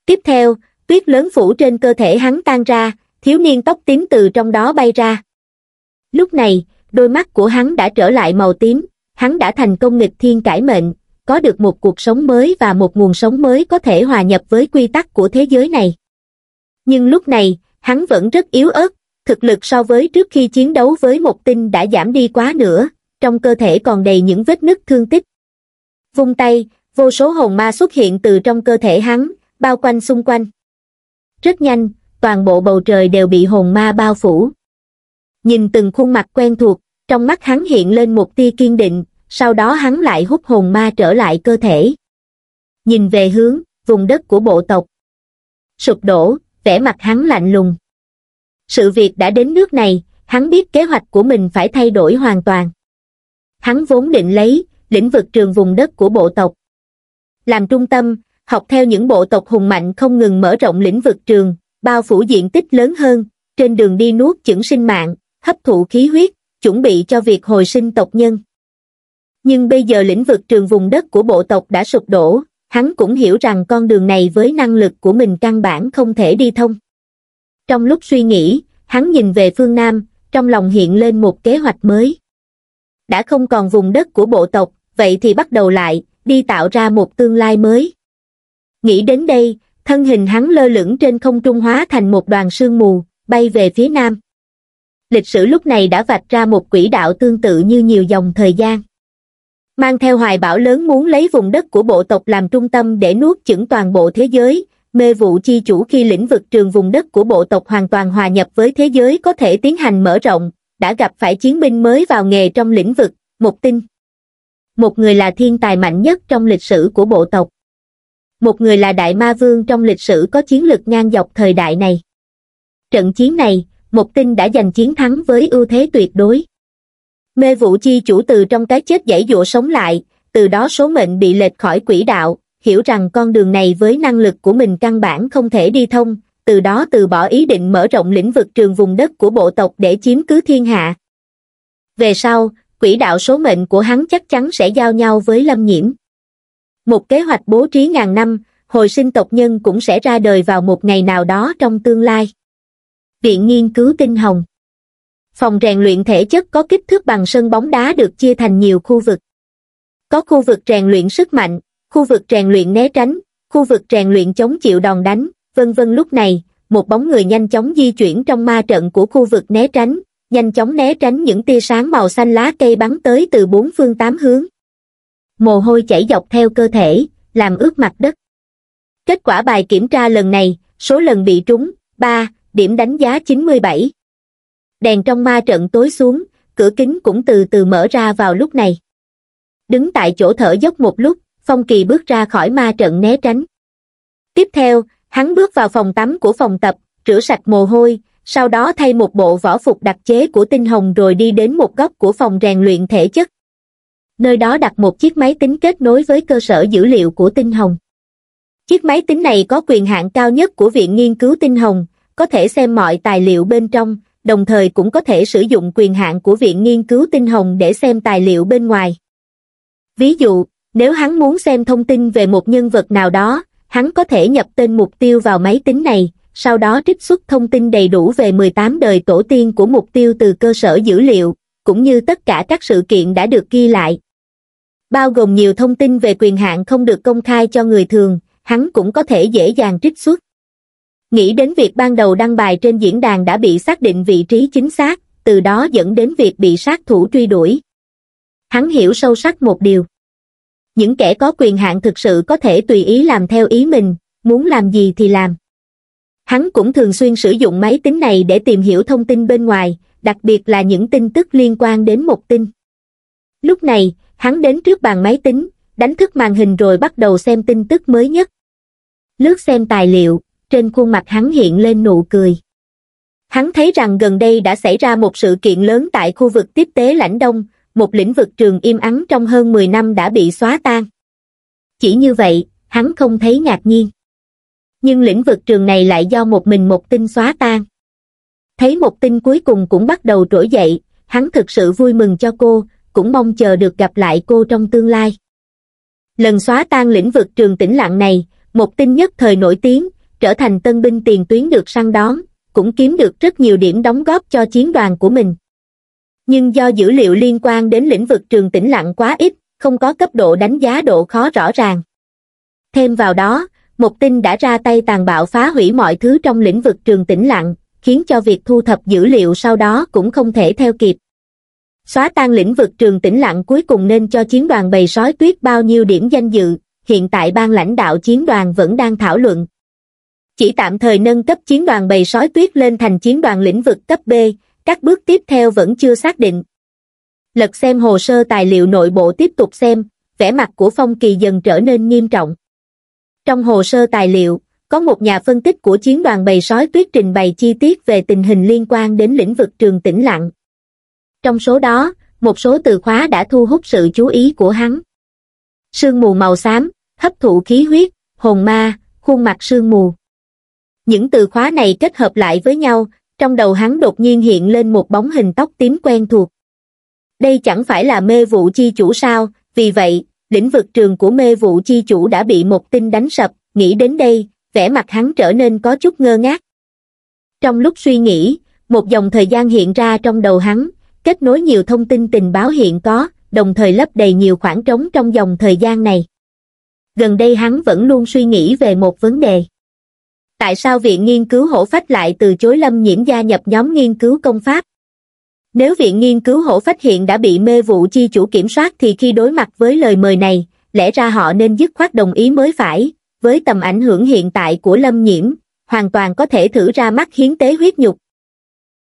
tiếp theo tuyết lớn phủ trên cơ thể hắn tan ra thiếu niên tóc tím từ trong đó bay ra lúc này đôi mắt của hắn đã trở lại màu tím hắn đã thành công nghịch thiên cải mệnh có được một cuộc sống mới và một nguồn sống mới có thể hòa nhập với quy tắc của thế giới này. Nhưng lúc này, hắn vẫn rất yếu ớt, thực lực so với trước khi chiến đấu với một tinh đã giảm đi quá nữa, trong cơ thể còn đầy những vết nứt thương tích. Vung tay, vô số hồn ma xuất hiện từ trong cơ thể hắn, bao quanh xung quanh. Rất nhanh, toàn bộ bầu trời đều bị hồn ma bao phủ. Nhìn từng khuôn mặt quen thuộc, trong mắt hắn hiện lên một tia kiên định, sau đó hắn lại hút hồn ma trở lại cơ thể nhìn về hướng vùng đất của bộ tộc sụp đổ vẻ mặt hắn lạnh lùng sự việc đã đến nước này hắn biết kế hoạch của mình phải thay đổi hoàn toàn hắn vốn định lấy lĩnh vực trường vùng đất của bộ tộc làm trung tâm học theo những bộ tộc hùng mạnh không ngừng mở rộng lĩnh vực trường bao phủ diện tích lớn hơn trên đường đi nuốt chửng sinh mạng hấp thụ khí huyết chuẩn bị cho việc hồi sinh tộc nhân nhưng bây giờ lĩnh vực trường vùng đất của bộ tộc đã sụp đổ, hắn cũng hiểu rằng con đường này với năng lực của mình căn bản không thể đi thông. Trong lúc suy nghĩ, hắn nhìn về phương Nam, trong lòng hiện lên một kế hoạch mới. Đã không còn vùng đất của bộ tộc, vậy thì bắt đầu lại, đi tạo ra một tương lai mới. Nghĩ đến đây, thân hình hắn lơ lửng trên không trung hóa thành một đoàn sương mù, bay về phía Nam. Lịch sử lúc này đã vạch ra một quỹ đạo tương tự như nhiều dòng thời gian mang theo hoài bão lớn muốn lấy vùng đất của bộ tộc làm trung tâm để nuốt chửng toàn bộ thế giới, mê vụ chi chủ khi lĩnh vực trường vùng đất của bộ tộc hoàn toàn hòa nhập với thế giới có thể tiến hành mở rộng, đã gặp phải chiến binh mới vào nghề trong lĩnh vực, một tinh. Một người là thiên tài mạnh nhất trong lịch sử của bộ tộc. Một người là đại ma vương trong lịch sử có chiến lược ngang dọc thời đại này. Trận chiến này, một tinh đã giành chiến thắng với ưu thế tuyệt đối mê Vũ chi chủ từ trong cái chết dãy dụa sống lại, từ đó số mệnh bị lệch khỏi quỹ đạo, hiểu rằng con đường này với năng lực của mình căn bản không thể đi thông, từ đó từ bỏ ý định mở rộng lĩnh vực trường vùng đất của bộ tộc để chiếm cứ thiên hạ. Về sau, quỹ đạo số mệnh của hắn chắc chắn sẽ giao nhau với Lâm Nhiễm. Một kế hoạch bố trí ngàn năm, hồi sinh tộc nhân cũng sẽ ra đời vào một ngày nào đó trong tương lai. Viện Nghiên cứu Tinh Hồng phòng rèn luyện thể chất có kích thước bằng sân bóng đá được chia thành nhiều khu vực. Có khu vực rèn luyện sức mạnh, khu vực rèn luyện né tránh, khu vực rèn luyện chống chịu đòn đánh, vân vân lúc này, một bóng người nhanh chóng di chuyển trong ma trận của khu vực né tránh, nhanh chóng né tránh những tia sáng màu xanh lá cây bắn tới từ bốn phương tám hướng. Mồ hôi chảy dọc theo cơ thể, làm ướt mặt đất. Kết quả bài kiểm tra lần này, số lần bị trúng, 3, điểm đánh giá 97 đèn trong ma trận tối xuống, cửa kính cũng từ từ mở ra vào lúc này. Đứng tại chỗ thở dốc một lúc, Phong Kỳ bước ra khỏi ma trận né tránh. Tiếp theo, hắn bước vào phòng tắm của phòng tập, rửa sạch mồ hôi, sau đó thay một bộ võ phục đặc chế của tinh hồng rồi đi đến một góc của phòng rèn luyện thể chất. Nơi đó đặt một chiếc máy tính kết nối với cơ sở dữ liệu của tinh hồng. Chiếc máy tính này có quyền hạn cao nhất của Viện Nghiên cứu Tinh Hồng, có thể xem mọi tài liệu bên trong, đồng thời cũng có thể sử dụng quyền hạn của Viện Nghiên cứu Tinh Hồng để xem tài liệu bên ngoài. Ví dụ, nếu hắn muốn xem thông tin về một nhân vật nào đó, hắn có thể nhập tên mục tiêu vào máy tính này, sau đó trích xuất thông tin đầy đủ về 18 đời tổ tiên của mục tiêu từ cơ sở dữ liệu, cũng như tất cả các sự kiện đã được ghi lại. Bao gồm nhiều thông tin về quyền hạn không được công khai cho người thường, hắn cũng có thể dễ dàng trích xuất nghĩ đến việc ban đầu đăng bài trên diễn đàn đã bị xác định vị trí chính xác từ đó dẫn đến việc bị sát thủ truy đuổi hắn hiểu sâu sắc một điều những kẻ có quyền hạn thực sự có thể tùy ý làm theo ý mình muốn làm gì thì làm hắn cũng thường xuyên sử dụng máy tính này để tìm hiểu thông tin bên ngoài đặc biệt là những tin tức liên quan đến một tin lúc này hắn đến trước bàn máy tính đánh thức màn hình rồi bắt đầu xem tin tức mới nhất lướt xem tài liệu trên khuôn mặt hắn hiện lên nụ cười. Hắn thấy rằng gần đây đã xảy ra một sự kiện lớn tại khu vực tiếp tế lãnh đông, một lĩnh vực trường im ắng trong hơn 10 năm đã bị xóa tan. Chỉ như vậy, hắn không thấy ngạc nhiên. Nhưng lĩnh vực trường này lại do một mình một tinh xóa tan. Thấy một tinh cuối cùng cũng bắt đầu trỗi dậy, hắn thực sự vui mừng cho cô, cũng mong chờ được gặp lại cô trong tương lai. Lần xóa tan lĩnh vực trường tĩnh lặng này, một tinh nhất thời nổi tiếng, trở thành tân binh tiền tuyến được săn đón cũng kiếm được rất nhiều điểm đóng góp cho chiến đoàn của mình nhưng do dữ liệu liên quan đến lĩnh vực trường tĩnh lặng quá ít không có cấp độ đánh giá độ khó rõ ràng thêm vào đó mục tinh đã ra tay tàn bạo phá hủy mọi thứ trong lĩnh vực trường tĩnh lặng khiến cho việc thu thập dữ liệu sau đó cũng không thể theo kịp xóa tan lĩnh vực trường tĩnh lặng cuối cùng nên cho chiến đoàn bày sói tuyết bao nhiêu điểm danh dự hiện tại ban lãnh đạo chiến đoàn vẫn đang thảo luận chỉ tạm thời nâng cấp chiến đoàn bầy sói tuyết lên thành chiến đoàn lĩnh vực cấp b các bước tiếp theo vẫn chưa xác định lật xem hồ sơ tài liệu nội bộ tiếp tục xem vẻ mặt của phong kỳ dần trở nên nghiêm trọng trong hồ sơ tài liệu có một nhà phân tích của chiến đoàn bầy sói tuyết trình bày chi tiết về tình hình liên quan đến lĩnh vực trường tĩnh lặng trong số đó một số từ khóa đã thu hút sự chú ý của hắn sương mù màu xám hấp thụ khí huyết hồn ma khuôn mặt sương mù những từ khóa này kết hợp lại với nhau trong đầu hắn đột nhiên hiện lên một bóng hình tóc tím quen thuộc đây chẳng phải là mê vụ chi chủ sao vì vậy lĩnh vực trường của mê vụ chi chủ đã bị một tin đánh sập nghĩ đến đây vẻ mặt hắn trở nên có chút ngơ ngác trong lúc suy nghĩ một dòng thời gian hiện ra trong đầu hắn kết nối nhiều thông tin tình báo hiện có đồng thời lấp đầy nhiều khoảng trống trong dòng thời gian này gần đây hắn vẫn luôn suy nghĩ về một vấn đề tại sao Viện Nghiên cứu Hổ Phách lại từ chối Lâm Nhiễm gia nhập nhóm nghiên cứu công pháp? Nếu Viện Nghiên cứu Hổ Phách hiện đã bị mê vụ chi chủ kiểm soát thì khi đối mặt với lời mời này, lẽ ra họ nên dứt khoát đồng ý mới phải, với tầm ảnh hưởng hiện tại của Lâm Nhiễm, hoàn toàn có thể thử ra mắt hiến tế huyết nhục,